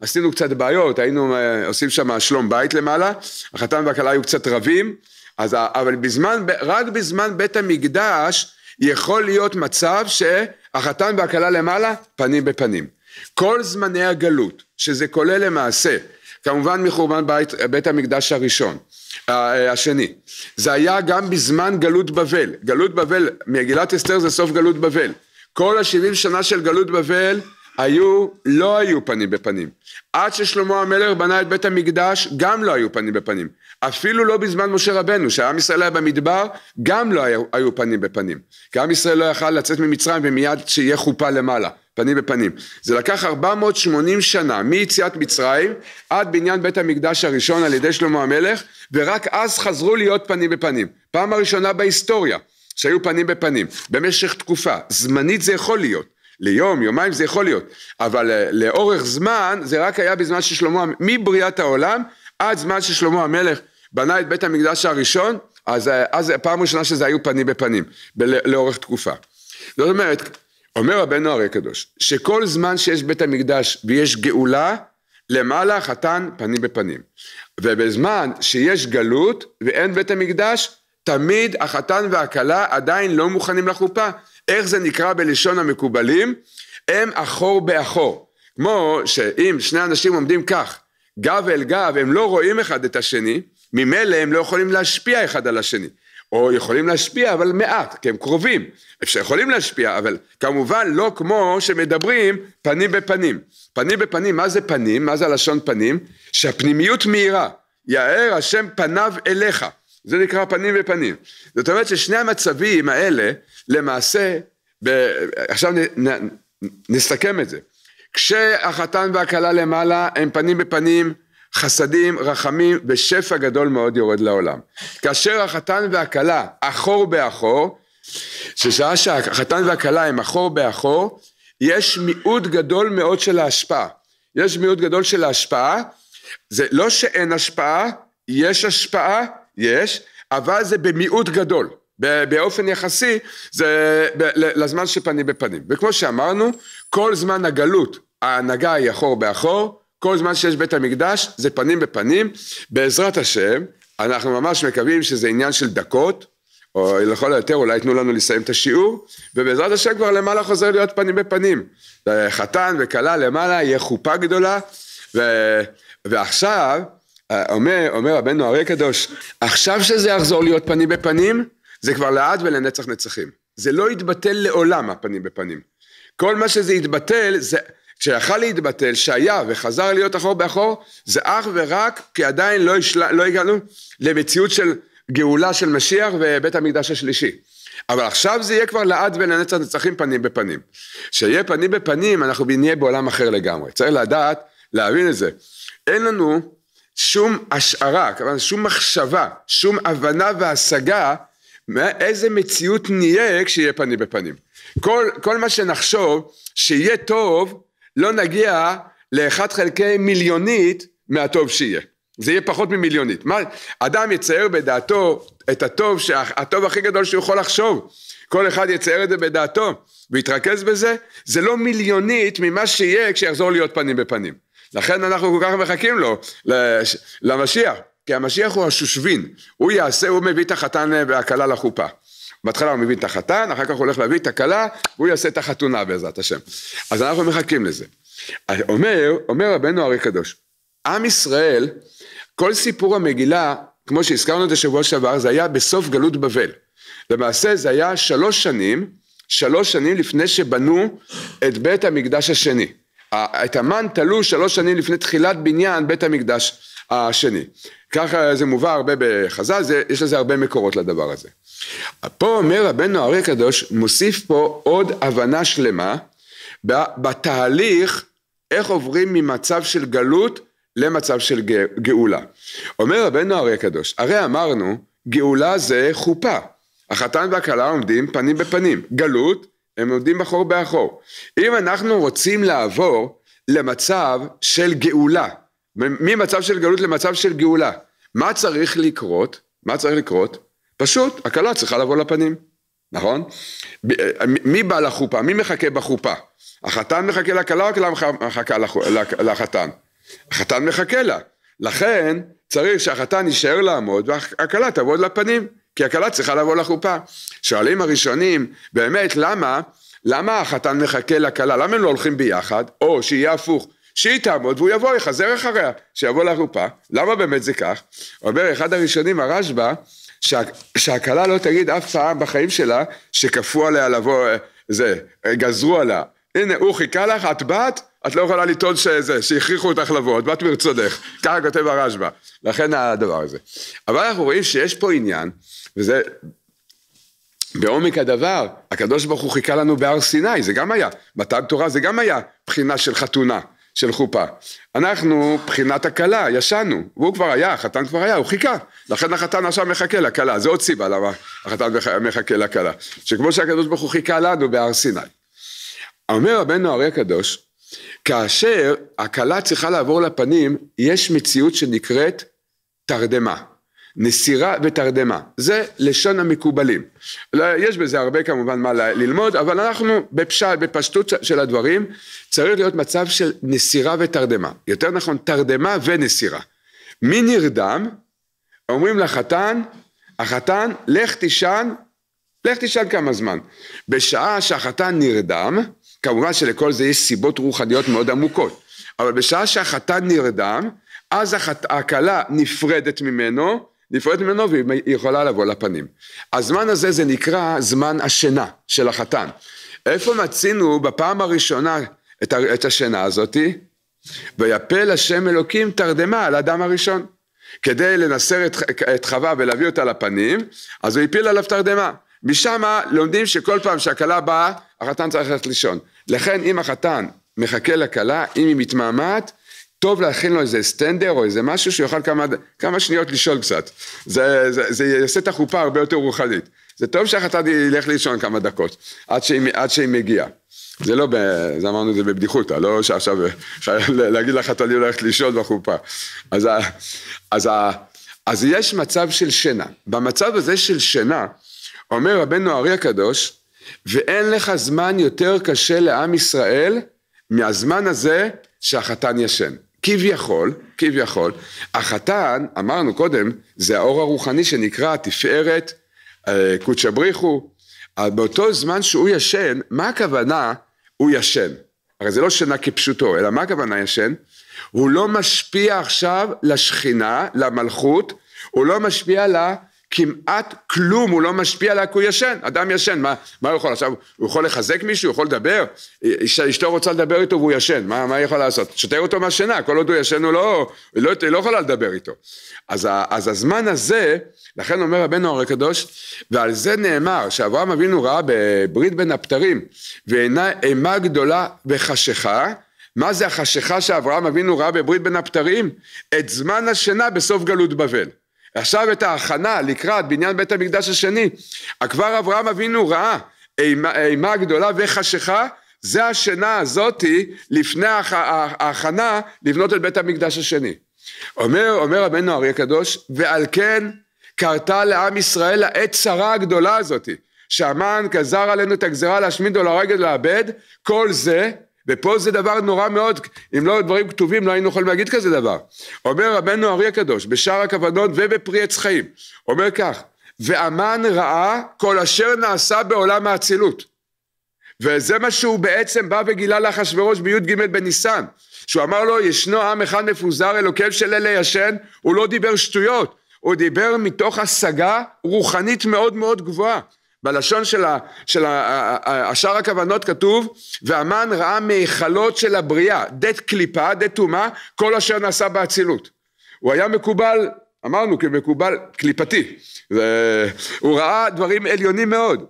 עשינו קצת בעיות, היינו אה, עושים שם שלום בית למעלה, החתן והכלה היו קצת רבים, אז, אבל בזמן, רק בזמן בית המקדש יכול להיות מצב שהחתן והכלה למעלה פנים בפנים. כל זמני הגלות, שזה כולל למעשה, כמובן מחורבן בית, בית המקדש הראשון, אה, השני, זה היה גם בזמן גלות בבל, גלות בבל, מגילת אסתר זה סוף גלות בבל, כל השבעים שנה של גלות בבל היו, לא היו פנים בפנים. עד ששלמה המלך בנה את בית המקדש, גם לא היו פנים בפנים. אפילו לא בזמן משה רבנו, שעם ישראל היה במדבר, גם לא היו, היו פנים בפנים. כי עם ישראל לא יכל לצאת ממצרים ומיד שיהיה חופה למעלה. פנים בפנים. זה לקח 480 שנה מיציאת מצרים עד בניין בית המקדש הראשון על ידי שלמה המלך ורק אז חזרו להיות פנים בפנים. פעם הראשונה בהיסטוריה שהיו פנים בפנים במשך תקופה. זמנית זה יכול להיות. ליום, יומיים זה יכול להיות, אבל אה, לאורך זמן זה רק היה בזמן ששלמה, מבריאת העולם עד זמן ששלמה המלך בנה את בית המקדש הראשון, אז, אה, אז פעם ראשונה שזה היו פנים בפנים, ב- לאורך תקופה. זאת אומרת, אומר רבנו הרי הקדוש, שכל זמן שיש בית המקדש ויש גאולה, למעלה חתן פנים בפנים. ובזמן שיש גלות ואין בית המקדש, תמיד החתן והכלה עדיין לא מוכנים לחופה. איך זה נקרא בלשון המקובלים? הם אחור באחור. כמו שאם שני אנשים עומדים כך, גב אל גב, הם לא רואים אחד את השני, ממילא הם לא יכולים להשפיע אחד על השני. או יכולים להשפיע אבל מעט, כי הם קרובים. אפשר יכולים להשפיע, אבל כמובן לא כמו שמדברים פנים בפנים. פנים בפנים, מה זה פנים? מה זה לשון פנים? שהפנימיות מהירה. יאר השם פניו אליך. זה נקרא פנים בפנים. זאת אומרת ששני המצבים האלה, למעשה, ב... עכשיו נ... נ... נסכם את זה. כשהחתן והכלה למעלה הם פנים בפנים חסדים, רחמים ושפע גדול מאוד יורד לעולם. כאשר החתן והכלה אחור באחור, ששעה שהחתן והכלה הם אחור באחור, יש מיעוט גדול מאוד של ההשפעה. יש מיעוט גדול של ההשפעה, זה לא שאין השפעה, יש השפעה, יש, אבל זה במיעוט גדול. באופן יחסי זה לזמן שפנים בפנים. וכמו שאמרנו, כל זמן הגלות ההנהגה היא אחור באחור, כל זמן שיש בית המקדש זה פנים בפנים, בעזרת השם, אנחנו ממש מקווים שזה עניין של דקות, או לכל היותר אולי תנו לנו לסיים את השיעור, ובעזרת השם כבר למעלה חוזר להיות פנים בפנים. חתן וכלה למעלה, יהיה חופה גדולה, ו... ועכשיו, אה, אומר, אומר רבנו הרי קדוש, עכשיו שזה יחזור להיות פנים בפנים, זה כבר לעד ולנצח נצחים. זה לא יתבטל לעולם הפנים בפנים. כל מה שזה יתבטל, זה... שיכל להתבטל, שהיה וחזר להיות אחור באחור, זה אך ורק כי עדיין לא, ישלה, לא הגענו למציאות של גאולה של משיח ובית המקדש השלישי. אבל עכשיו זה יהיה כבר לעד ולנצח נצחים פנים בפנים. שיהיה פנים בפנים, אנחנו נהיה בעולם אחר לגמרי. צריך לדעת, להבין את זה. אין לנו שום השערה, כלומר שום מחשבה, שום הבנה והשגה, איזה מציאות נהיה כשיהיה פנים בפנים. כל, כל מה שנחשוב שיהיה טוב, לא נגיע לאחד חלקי מיליונית מהטוב שיהיה. זה יהיה פחות ממיליונית. מה, אדם יצייר בדעתו את הטוב, הטוב הכי גדול שהוא יכול לחשוב. כל אחד יצייר את זה בדעתו ויתרכז בזה, זה לא מיליונית ממה שיהיה כשיחזור להיות פנים בפנים. לכן אנחנו כל כך מחכים לו, למשיח, כי המשיח הוא השושבין, הוא יעשה, הוא מביא את החתן והכלה לחופה. בהתחלה הוא מביא את החתן, אחר כך הוא הולך להביא את הכלה, והוא יעשה את החתונה בעזרת השם. אז אנחנו מחכים לזה. אומר, אומר רבנו הרי קדוש, עם ישראל, כל סיפור המגילה, כמו שהזכרנו את השבוע שעבר, זה היה בסוף גלות בבל. למעשה זה היה שלוש שנים, שלוש שנים לפני שבנו את בית המקדש השני. את המן תלו שלוש שנים לפני תחילת בניין בית המקדש. השני. ככה זה מובא הרבה בחז"ל, זה, יש לזה הרבה מקורות לדבר הזה. פה אומר רבנו הרי הקדוש, מוסיף פה עוד הבנה שלמה בתהליך איך עוברים ממצב של גלות למצב של גאולה. אומר רבנו הרי הקדוש, הרי אמרנו גאולה זה חופה, החתן והכלה עומדים פנים בפנים, גלות הם עומדים אחור באחור. אם אנחנו רוצים לעבור למצב של גאולה, ממצב של גלות למצב של גאולה. מה צריך לקרות? מה צריך לקרות? פשוט, הקלה צריכה לבוא לפנים, נכון? אה, מי בא לחופה? מי מחכה בחופה? החתן מחכה לכלה או הכלה מחכה לחתן? החתן מחכה לה. לכן צריך שהחתן יישאר לעמוד והכלה תעבוד לפנים, כי הכלה צריכה לבוא לחופה. שואלים הראשונים, באמת למה, למה החתן מחכה לכלה? למה הם לא הולכים ביחד? או שיהיה הפוך, שהיא תעמוד והוא יבוא, יחזר אחריה, שיבוא לחופה. למה באמת זה כך? אומר אחד הראשונים, הרשב"א, שהכלה לא תגיד אף פעם בחיים שלה שכפו עליה לבוא, זה, גזרו עליה. הנה, הוא חיכה לך, את באת, את לא יכולה לטעון שזה, שהכריחו אותך לבוא, את באת מרצונך. ככה כותב הרשב"א. לכן הדבר הזה. אבל אנחנו רואים שיש פה עניין, וזה בעומק הדבר, הקדוש ברוך הוא חיכה לנו בהר סיני, זה גם היה. מתן תורה זה גם היה בחינה של חתונה. של חופה. אנחנו בחינת הכלה, ישנו, והוא כבר היה, החתן כבר היה, הוא חיכה, לכן החתן עכשיו מחכה לכלה, זו עוד סיבה למה החתן מחכה לכלה, שכמו שהקדוש ברוך הוא חיכה לנו בהר סיני. אומר רבנו הרי הקדוש, כאשר הכלה צריכה לעבור לפנים, יש מציאות שנקראת תרדמה. נסירה ותרדמה, זה לשון המקובלים. לא, יש בזה הרבה כמובן מה ללמוד, אבל אנחנו בפשט, בפשטות של הדברים, צריך להיות מצב של נסירה ותרדמה. יותר נכון, תרדמה ונסירה. מי נרדם? אומרים לחתן, החתן, לך תישן, לך תישן כמה זמן. בשעה שהחתן נרדם, כמובן שלכל זה יש סיבות רוחניות מאוד עמוקות, אבל בשעה שהחתן נרדם, אז הכלה נפרדת ממנו נפרדת ממנו והיא יכולה לבוא לפנים. הזמן הזה זה נקרא זמן השינה של החתן. איפה מצינו בפעם הראשונה את, השינה הזאתי? ויפל השם אלוקים תרדמה על האדם הראשון. כדי לנסר את, את חווה ולהביא אותה לפנים, אז הוא הפיל עליו תרדמה. משם לומדים שכל פעם שהכלה באה, החתן צריך ללכת לישון. לכן אם החתן מחכה לכלה, אם היא מתמהמהת, טוב להכין לו איזה סטנדר או איזה משהו שיוכל כמה, כמה שניות לשאול קצת. זה, זה, זה יעשה את החופה הרבה יותר רוחנית. זה טוב שהחתן ילך לישון כמה דקות, עד שהיא, עד שהיא מגיעה. זה לא, ב... זה אמרנו את זה בבדיחותא, לא שעכשיו חייב *laughs* להגיד לחתנים ללכת לישון בחופה. אז, ה... אז, ה... אז יש מצב של שינה. במצב הזה של שינה, אומר רבנו ארי הקדוש, ואין לך זמן יותר קשה לעם ישראל מהזמן הזה שהחתן ישן. כביכול, כביכול, החתן, אמרנו קודם, זה האור הרוחני שנקרא תפארת אה, קודשא בריחו, אה, באותו זמן שהוא ישן, מה הכוונה הוא ישן? הרי זה לא שינה כפשוטו, אלא מה הכוונה ישן? הוא לא משפיע עכשיו לשכינה, למלכות, הוא לא משפיע לה... כמעט כלום, הוא לא משפיע עליה כי הוא ישן, אדם ישן, מה, מה הוא יכול עכשיו, הוא יכול לחזק מישהו, הוא יכול לדבר, אשתו רוצה לדבר איתו והוא ישן, מה, מה היא יכולה לעשות? שתר אותו מהשינה, כל עוד הוא ישן הוא לא, היא לא לא יכולה לדבר איתו. אז, אז הזמן הזה, לכן אומר רבנו הרי הקדוש, ועל זה נאמר שאברהם אבינו ראה בברית בין הבתרים, אימה גדולה וחשיכה, מה זה החשיכה שאברהם אבינו ראה בברית בין הבתרים? את זמן השינה בסוף גלות בבל. עכשיו את ההכנה לקראת בניין בית המקדש השני, כבר אברהם אבינו ראה אימה, אימה גדולה וחשיכה, זה השינה הזאתי לפני ההכנה לבנות את בית המקדש השני. אומר, אומר רבנו אריה הקדוש, ועל כן קרתה לעם ישראל העת צרה הגדולה הזאתי, שהמן גזר עלינו את הגזרה להשמיד או לרגל ולאבד, כל זה ופה זה דבר נורא מאוד, אם לא דברים כתובים לא היינו יכולים להגיד כזה דבר. אומר רבנו ארי הקדוש, בשאר הכוונות ובפרי עץ חיים, אומר כך, ואמן ראה כל אשר נעשה בעולם האצילות. וזה מה שהוא בעצם בא וגילה לאחשוורוש בי"ג בניסן, שהוא אמר לו, ישנו עם אחד מפוזר אלוקיו של אלה ישן, הוא לא דיבר שטויות, הוא דיבר מתוך השגה רוחנית מאוד מאוד גבוהה. בלשון של, ה, של השאר הכוונות כתוב והמן ראה מהיכלות של הבריאה דת קליפה דת טומאה כל אשר נעשה באצילות הוא היה מקובל אמרנו כמקובל קליפתי הוא ראה דברים עליונים מאוד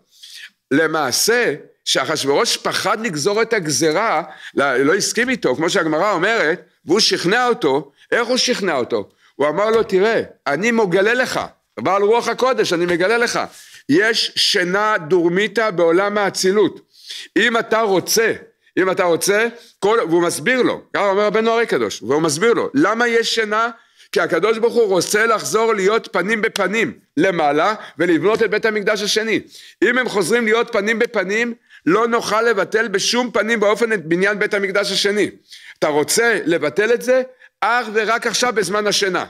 למעשה שאחשוורוש פחד לגזור את הגזרה לא, לא הסכים איתו כמו שהגמרא אומרת והוא שכנע אותו איך הוא שכנע אותו הוא אמר לו תראה אני מגלה לך בעל רוח הקודש אני מגלה לך יש שינה דורמיתא בעולם האצילות. אם אתה רוצה, אם אתה רוצה, כל, והוא מסביר לו, ככה אומר רבנו הרי קדוש, והוא מסביר לו, למה יש שינה? כי הקדוש ברוך הוא רוצה לחזור להיות פנים בפנים למעלה ולבנות את בית המקדש השני. אם הם חוזרים להיות פנים בפנים, לא נוכל לבטל בשום פנים באופן את בניין בית המקדש השני. אתה רוצה לבטל את זה? אך ורק עכשיו בזמן השינה.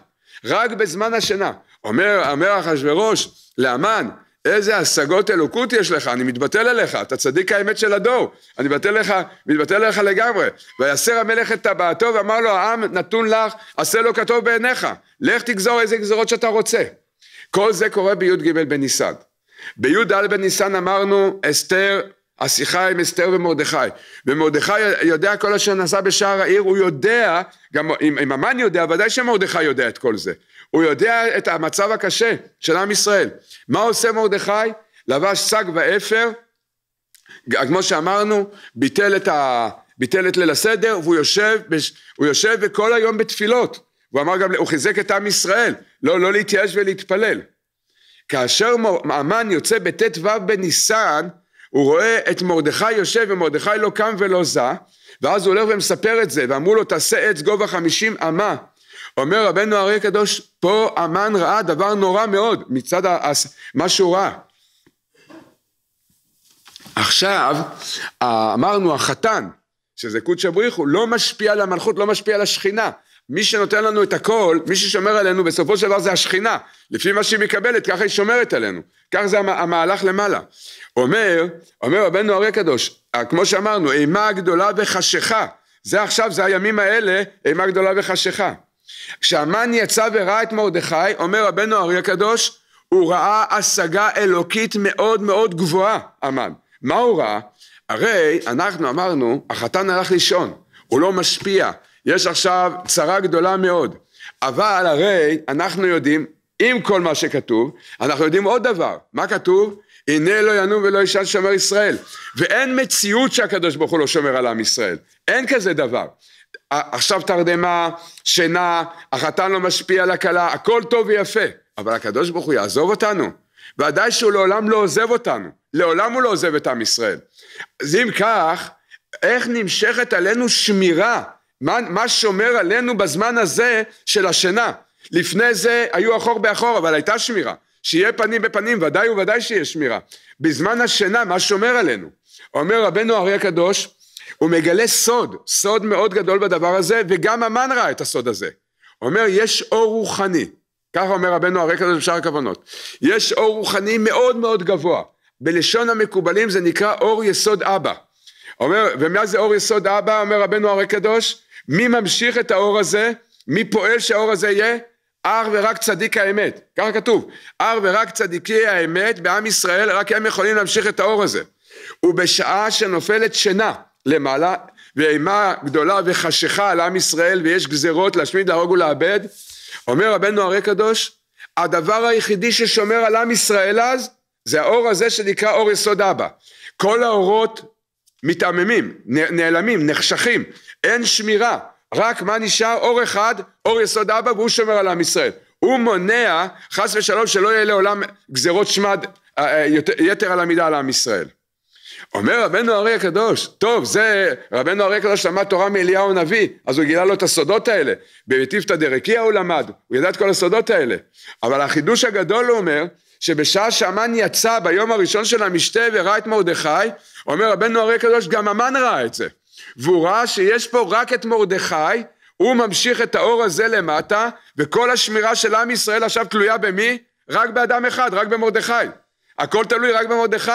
רק בזמן השינה. אומר, אחשורוש לאמן, איזה השגות אלוקות יש לך, אני מתבטל אליך, אתה צדיק האמת של הדור, אני מתבטל אליך, מתבטל אליך לגמרי. ויסר המלך את טבעתו ואמר לו, העם נתון לך, עשה לו כתוב בעיניך, לך תגזור איזה גזרות שאתה רוצה. כל זה קורה בי"ג בניסן. בי"ד בניסן אמרנו, אסתר, השיחה עם אסתר ומרדכי. ומרדכי יודע כל אשר נעשה בשער העיר, הוא יודע, גם אם המן יודע, ודאי שמרדכי יודע את כל זה. הוא יודע את המצב הקשה של עם ישראל. מה עושה מרדכי? לבש שק ואפר, כמו שאמרנו, ביטל את, ה... ביטל את ליל הסדר, והוא יושב, בש... יושב כל היום בתפילות. הוא אמר גם, הוא חיזק את עם ישראל, לא, לא להתייאש ולהתפלל. כאשר המן יוצא בט"ו בניסן, הוא רואה את מרדכי יושב ומרדכי לא קם ולא זע, ואז הוא הולך ומספר את זה, ואמרו לו תעשה עץ גובה חמישים אמה אומר רבנו הארי הקדוש, פה המן ראה דבר נורא מאוד מצד ה- מה שהוא ראה. עכשיו, אמרנו החתן, שזה קודש הבריחו, לא משפיע על המלכות, לא משפיע על השכינה. מי שנותן לנו את הכל, מי ששומר עלינו, בסופו של דבר זה השכינה. לפי מה שהיא מקבלת, ככה היא שומרת עלינו. כך זה המהלך למעלה. אומר, אומר רבנו הרי הקדוש, כמו שאמרנו, אימה גדולה וחשיכה. זה עכשיו, זה הימים האלה, אימה גדולה וחשיכה. כשהמן יצא וראה את מרדכי, אומר רבנו ארי הקדוש, הוא ראה השגה אלוקית מאוד מאוד גבוהה, המן. מה הוא ראה? הרי אנחנו אמרנו, החתן הלך לישון, הוא לא משפיע, יש עכשיו צרה גדולה מאוד. אבל הרי אנחנו יודעים, עם כל מה שכתוב, אנחנו יודעים עוד דבר. מה כתוב? הנה לא ינום ולא ישן שומר ישראל. ואין מציאות שהקדוש ברוך הוא לא שומר על עם ישראל. אין כזה דבר. עכשיו תרדמה, שינה, החתן לא משפיע על הכלה, הכל טוב ויפה, אבל הקדוש ברוך הוא יעזוב אותנו. ודאי שהוא לעולם לא עוזב אותנו, לעולם הוא לא עוזב את עם ישראל. אז אם כך, איך נמשכת עלינו שמירה? מה, מה שומר עלינו בזמן הזה של השינה? לפני זה היו אחור באחור, אבל הייתה שמירה. שיהיה פנים בפנים, ודאי וודאי שיהיה שמירה. בזמן השינה, מה שומר עלינו? אומר רבנו אריה הקדוש, הוא מגלה סוד, סוד מאוד גדול בדבר הזה, וגם המן ראה את הסוד הזה. הוא אומר, יש אור רוחני, ככה אומר רבנו הרקע הזה בשאר הכוונות, יש אור רוחני מאוד מאוד גבוה, בלשון המקובלים זה נקרא אור יסוד אבא. אומר, ומה זה אור יסוד אבא? אומר רבנו הרי קדוש, מי ממשיך את האור הזה? מי פועל שהאור הזה יהיה? אר ורק צדיק האמת. ככה כתוב, אר ורק צדיקי האמת בעם ישראל, רק הם יכולים להמשיך את האור הזה. ובשעה שנופלת שינה, למעלה, ואימה גדולה וחשיכה על עם ישראל ויש גזרות להשמיד, להרוג ולאבד. אומר רבנו הרי קדוש, הדבר היחידי ששומר על עם ישראל אז, זה האור הזה שנקרא אור יסוד אבא. כל האורות מתעממים, נעלמים, נחשכים, אין שמירה, רק מה נשאר? אור אחד, אור יסוד אבא, והוא שומר על עם ישראל. הוא מונע, חס ושלום, שלא יהיה לעולם גזרות שמד אה, אה, יתר על המידה על עם ישראל. אומר רבנו הארי הקדוש, טוב זה רבנו הארי הקדוש למד תורה מאליהו הנביא, אז הוא גילה לו את הסודות האלה, במטיבתא דרקיה הוא למד, הוא ידע את כל הסודות האלה, אבל החידוש הגדול הוא אומר, שבשעה שהמן יצא ביום הראשון של המשתה וראה את מרדכי, אומר רבנו הרי הקדוש, גם המן ראה את זה. והוא ראה שיש פה רק את מרדכי, הוא ממשיך את האור הזה למטה, וכל השמירה של עם ישראל עכשיו תלויה במי? רק באדם אחד, רק במרדכי. הכל תלוי רק במרדכי.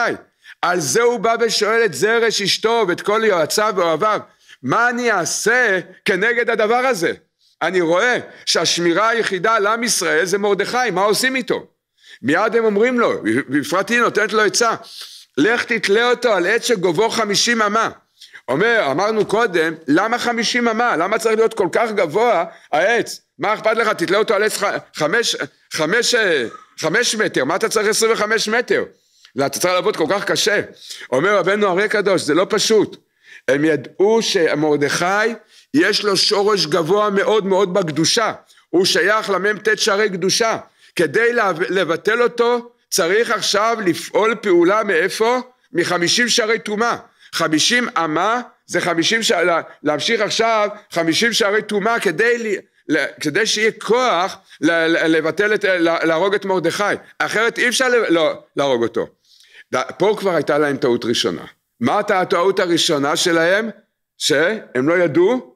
על זה הוא בא ושואל את זרש אשתו ואת כל יועציו ואוהביו, מה אני אעשה כנגד הדבר הזה? אני רואה שהשמירה היחידה על עם ישראל זה מרדכי, מה עושים איתו? מיד הם אומרים לו, בפרט היא נותנת לו עצה, לך תתלה אותו על עץ שגובהו חמישים אמה. אומר, אמרנו קודם, למה חמישים אמה? למה צריך להיות כל כך גבוה העץ? מה אכפת לך? תתלה אותו על עץ חמש, חמש, חמש מטר, מה אתה צריך עשרים וחמש מטר? אתה צריך לעבוד כל כך קשה. אומר רבנו אריה קדוש, זה לא פשוט. הם ידעו שמרדכי, יש לו שורש גבוה מאוד מאוד בקדושה. הוא שייך למ"ט שערי קדושה. כדי לבטל אותו, צריך עכשיו לפעול פעולה מאיפה? מחמישים שערי טומאה. חמישים אמה זה חמישים ש... להמשיך עכשיו חמישים שערי טומאה כדי, לי... כדי שיהיה כוח לבטל את, להרוג את מרדכי. אחרת אי אפשר ל... לא, להרוג אותו. פה כבר הייתה להם טעות ראשונה. מה הייתה הטעות הראשונה שלהם? שהם לא ידעו?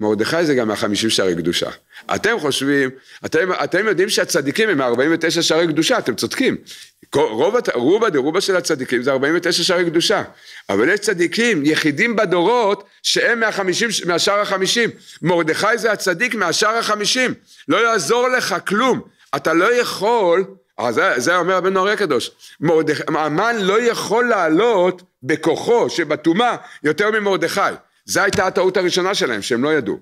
מרדכי זה גם מהחמישים שערי קדושה. אתם חושבים, אתם, אתם יודעים שהצדיקים הם מארבעים ותשע שערי קדושה, אתם צודקים. רוב, רובה דרובה של הצדיקים זה ארבעים ותשע שערי קדושה. אבל יש צדיקים יחידים בדורות שהם מהחמישים, מהשער החמישים. מרדכי זה הצדיק מהשער החמישים. לא יעזור לך כלום. אתה לא יכול אז אה, זה אומר רבנו הרי הקדוש, המן לא יכול לעלות בכוחו שבטומאה יותר ממרדכי. זו הייתה הטעות הראשונה שלהם, שהם לא ידעו.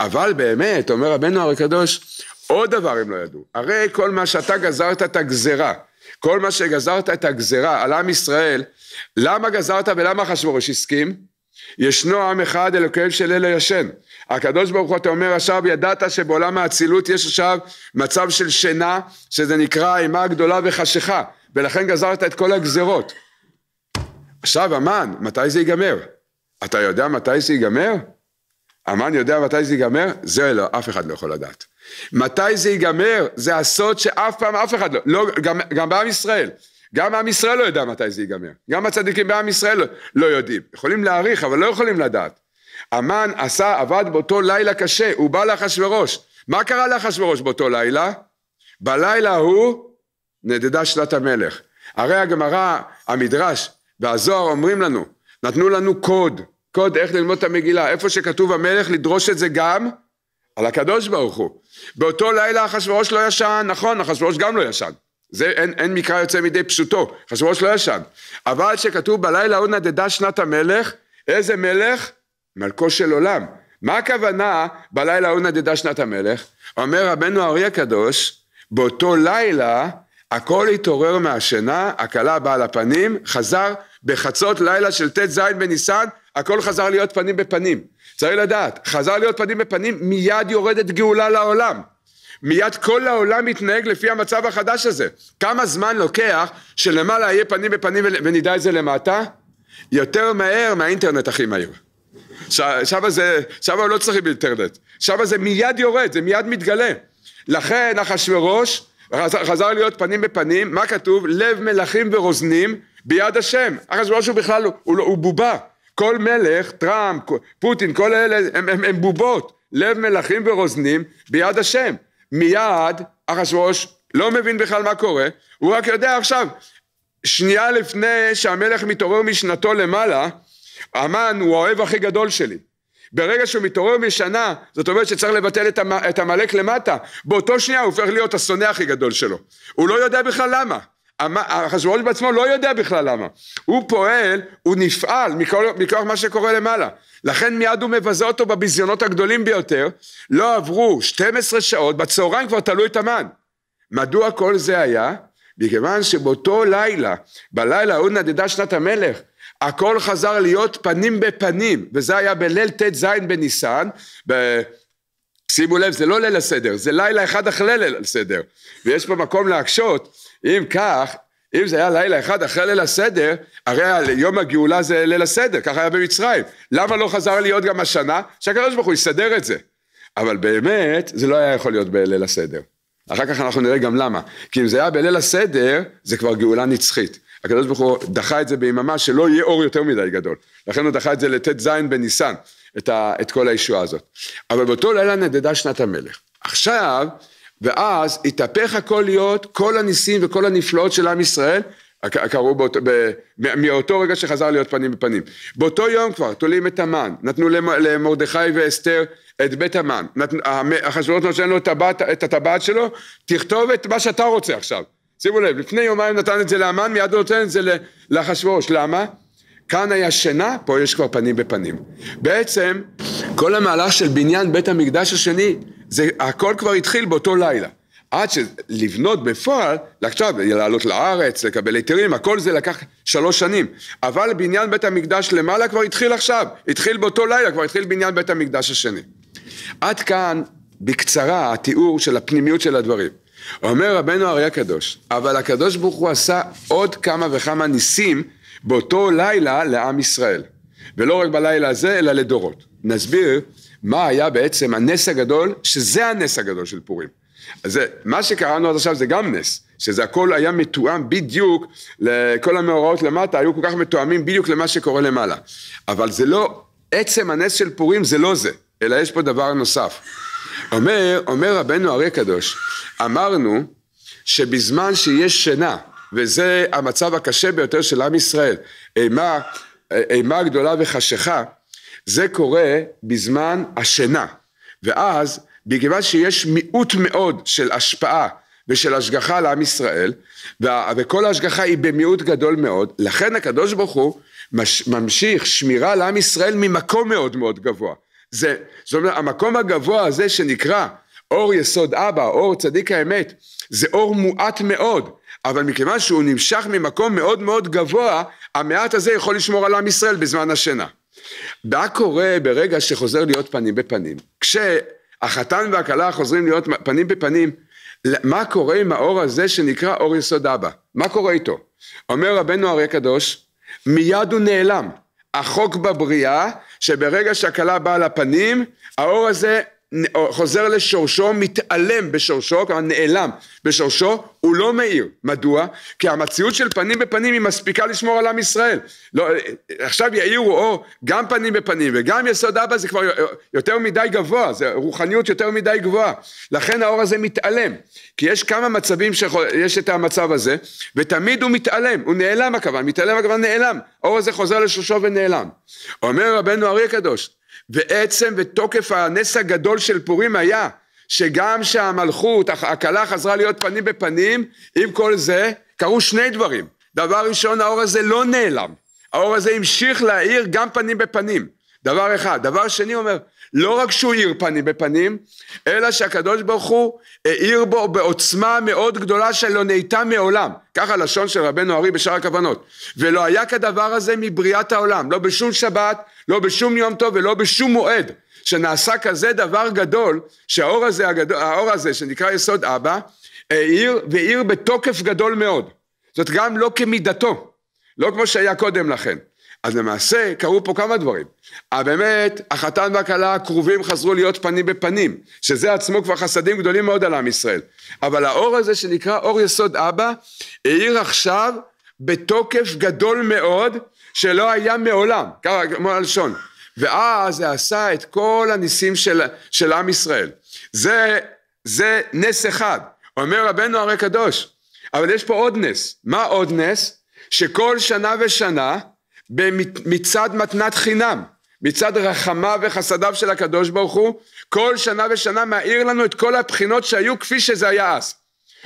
אבל באמת, אומר רבנו הרי הקדוש, עוד דבר הם לא ידעו. הרי כל מה שאתה גזרת את הגזרה, כל מה שגזרת את הגזרה על עם ישראל, למה גזרת ולמה אחשוורוש הסכים? ישנו עם אחד אלוקיהם של אלה ישן. הקדוש ברוך הוא אתה אומר עכשיו ידעת שבעולם האצילות יש עכשיו מצב של שינה שזה נקרא אימה גדולה וחשיכה ולכן גזרת את כל הגזרות. עכשיו המן מתי זה ייגמר? אתה יודע מתי זה ייגמר? המן יודע מתי זה ייגמר? זה לא, אף אחד לא יכול לדעת. מתי זה ייגמר? זה הסוד שאף פעם אף אחד לא, לא גם, גם בעם ישראל. גם עם ישראל לא יודע מתי זה ייגמר. גם הצדיקים בעם ישראל לא, יודעים. יכולים להעריך, אבל לא יכולים לדעת. המן עשה, עבד באותו לילה קשה, הוא בא לאחשוורוש. מה קרה לאחשוורוש באותו לילה? בלילה הוא נדדה שלת המלך. הרי הגמרא, המדרש והזוהר אומרים לנו, נתנו לנו קוד, קוד איך ללמוד את המגילה, איפה שכתוב המלך לדרוש את זה גם על הקדוש ברוך הוא. באותו לילה אחשוורוש לא ישן, נכון, אחשוורוש גם לא ישן. זה אין, אין מקרא יוצא מידי פשוטו, חשבו לא ישן. אבל שכתוב בלילה עוד נדדה שנת המלך, איזה מלך? מלכו של עולם. מה הכוונה בלילה עוד נדדה שנת המלך? אומר רבנו ארי הקדוש, באותו לילה הכל התעורר מהשינה, הכלה באה לפנים, חזר בחצות לילה של ט"ז בניסן, הכל חזר להיות פנים בפנים. צריך לדעת, חזר להיות פנים בפנים, מיד יורדת גאולה לעולם. מיד כל העולם מתנהג לפי המצב החדש הזה. כמה זמן לוקח שלמעלה יהיה פנים בפנים ונדע את זה למטה? יותר מהר מהאינטרנט הכי מהיר. שם זה, שם לא צריכים אינטרנט, שם זה מיד יורד, זה מיד מתגלה. לכן אחשורוש חזר להיות פנים בפנים, מה כתוב? לב מלכים ורוזנים ביד השם. אחשורוש הוא בכלל, הוא, לא, הוא בובה. כל מלך, טראמפ, פוטין, כל אלה הם, הם, הם בובות. לב מלכים ורוזנים ביד השם. מיד אחשוורוש לא מבין בכלל מה קורה, הוא רק יודע עכשיו, שנייה לפני שהמלך מתעורר משנתו למעלה, המן הוא האוהב הכי גדול שלי. ברגע שהוא מתעורר משנה, זאת אומרת שצריך לבטל את עמלק למטה, באותו שנייה הוא הופך להיות השונא הכי גדול שלו. הוא לא יודע בכלל למה. אחשוורוש בעצמו לא יודע בכלל למה. הוא פועל, הוא נפעל מכוח, מכוח מה שקורה למעלה. לכן מיד הוא מבזה אותו בביזיונות הגדולים ביותר. לא עברו 12 שעות, בצהריים כבר תלו את המן. מדוע כל זה היה? מכיוון שבאותו לילה, בלילה ההוא נדדה שנת המלך, הכל חזר להיות פנים בפנים, וזה היה בליל ט"ז בניסן, ב... שימו לב, זה לא ליל הסדר, זה לילה אחד אחרי ליל הסדר, ויש פה מקום להקשות, אם כך, אם זה היה לילה אחד אחרי ליל הסדר, הרי יום הגאולה זה ליל הסדר, ככה היה במצרים. למה לא חזר להיות גם השנה? שהקדוש ברוך הוא יסדר את זה. אבל באמת, זה לא היה יכול להיות בליל הסדר. אחר כך אנחנו נראה גם למה. כי אם זה היה בליל הסדר, זה כבר גאולה נצחית. הקדוש ברוך הוא דחה את זה ביממה שלא יהיה אור יותר מדי גדול. לכן הוא דחה את זה לט"ז בניסן, את, ה, את כל הישועה הזאת. אבל באותו לילה נדדה שנת המלך. עכשיו, ואז התהפך הכל להיות כל הניסים וכל הנפלאות של עם ישראל קרו באותו, ב, מאותו רגע שחזר להיות פנים בפנים. באותו יום כבר תולים את המן, נתנו למרדכי ואסתר את בית המן, אחשוורוש נותן לו את, הטבעת, את הטבעת שלו, תכתוב את מה שאתה רוצה עכשיו. שימו לב, לפני יומיים נתן את זה לאמן, מיד הוא נותן את זה לאחשוורוש, למה? כאן היה שינה, פה יש כבר פנים בפנים. בעצם כל המהלך של בניין בית המקדש השני זה הכל כבר התחיל באותו לילה. עד שלבנות בפועל, עכשיו לעלות לארץ, לקבל היתרים, הכל זה לקח שלוש שנים. אבל בניין בית המקדש למעלה כבר התחיל עכשיו, התחיל באותו לילה, כבר התחיל בניין בית המקדש השני. עד כאן, בקצרה, התיאור של הפנימיות של הדברים. אומר רבנו אריה הקדוש, אבל הקדוש ברוך הוא עשה עוד כמה וכמה ניסים באותו לילה לעם ישראל. ולא רק בלילה הזה, אלא לדורות. נסביר מה היה בעצם הנס הגדול, שזה הנס הגדול של פורים. אז זה, מה שקראנו עד עכשיו זה גם נס, שזה הכל היה מתואם בדיוק, כל המאורעות למטה היו כל כך מתואמים בדיוק למה שקורה למעלה. אבל זה לא, עצם הנס של פורים זה לא זה, אלא יש פה דבר נוסף. אומר, אומר רבנו הרי קדוש, אמרנו שבזמן שיש שינה, וזה המצב הקשה ביותר של עם ישראל, אימה, אימה גדולה וחשיכה, זה קורה בזמן השינה, ואז בגלל שיש מיעוט מאוד של השפעה ושל השגחה לעם ישראל, וכל ההשגחה היא במיעוט גדול מאוד, לכן הקדוש ברוך הוא מש, ממשיך שמירה לעם ישראל ממקום מאוד מאוד גבוה. זה, זאת אומרת, המקום הגבוה הזה שנקרא אור יסוד אבא, אור צדיק האמת, זה אור מועט מאוד, אבל מכיוון שהוא נמשך ממקום מאוד מאוד גבוה, המעט הזה יכול לשמור על עם ישראל בזמן השינה. מה קורה ברגע שחוזר להיות פנים בפנים? כשהחתן והכלה חוזרים להיות פנים בפנים, מה קורה עם האור הזה שנקרא אור יסוד אבא? מה קורה איתו? אומר רבנו אריה קדוש, מיד הוא נעלם. החוק בבריאה, שברגע שהכלה באה לפנים, האור הזה חוזר לשורשו, מתעלם בשורשו, כלומר נעלם בשורשו, הוא לא מאיר. מדוע? כי המציאות של פנים בפנים היא מספיקה לשמור על עם ישראל. לא, אה, אה, עכשיו יאירו אור גם פנים בפנים וגם יסוד אבא זה כבר אה, יותר מדי גבוה, זה רוחניות יותר מדי גבוהה. לכן האור הזה מתעלם. כי יש כמה מצבים שיש את המצב הזה, ותמיד הוא מתעלם, הוא נעלם הכוון, מתעלם הכוון נעלם. האור הזה חוזר לשורשו ונעלם. אומר רבנו אריה הקדוש, ועצם ותוקף הנס הגדול של פורים היה שגם שהמלכות, הכלה חזרה להיות פנים בפנים, עם כל זה קרו שני דברים. דבר ראשון, האור הזה לא נעלם. האור הזה המשיך להאיר גם פנים בפנים. דבר אחד. דבר שני אומר, לא רק שהוא האיר פנים בפנים, אלא שהקדוש ברוך הוא האיר בו בעוצמה מאוד גדולה שלא נהייתה מעולם. ככה לשון של רבנו ארי בשאר הכוונות. ולא היה כדבר הזה מבריאת העולם, לא בשום שבת, לא בשום יום טוב ולא בשום מועד. שנעשה כזה דבר גדול, שהאור הזה, הגדול, האור הזה שנקרא יסוד אבא, האיר והאיר בתוקף גדול מאוד. זאת גם לא כמידתו, לא כמו שהיה קודם לכן. אז למעשה קרו פה כמה דברים. אה, באמת, החתן והכלה הקרובים חזרו להיות פנים בפנים, שזה עצמו כבר חסדים גדולים מאוד על עם ישראל. אבל האור הזה שנקרא אור יסוד אבא, האיר עכשיו בתוקף גדול מאוד, שלא היה מעולם, כמו הלשון. ואז זה עשה את כל הניסים של, של עם ישראל. זה, זה נס אחד. אומר רבנו הרי קדוש, אבל יש פה עוד נס. מה עוד נס? שכל שנה ושנה מצד מתנת חינם, מצד רחמיו וחסדיו של הקדוש ברוך הוא, כל שנה ושנה מאיר לנו את כל הבחינות שהיו כפי שזה היה אז.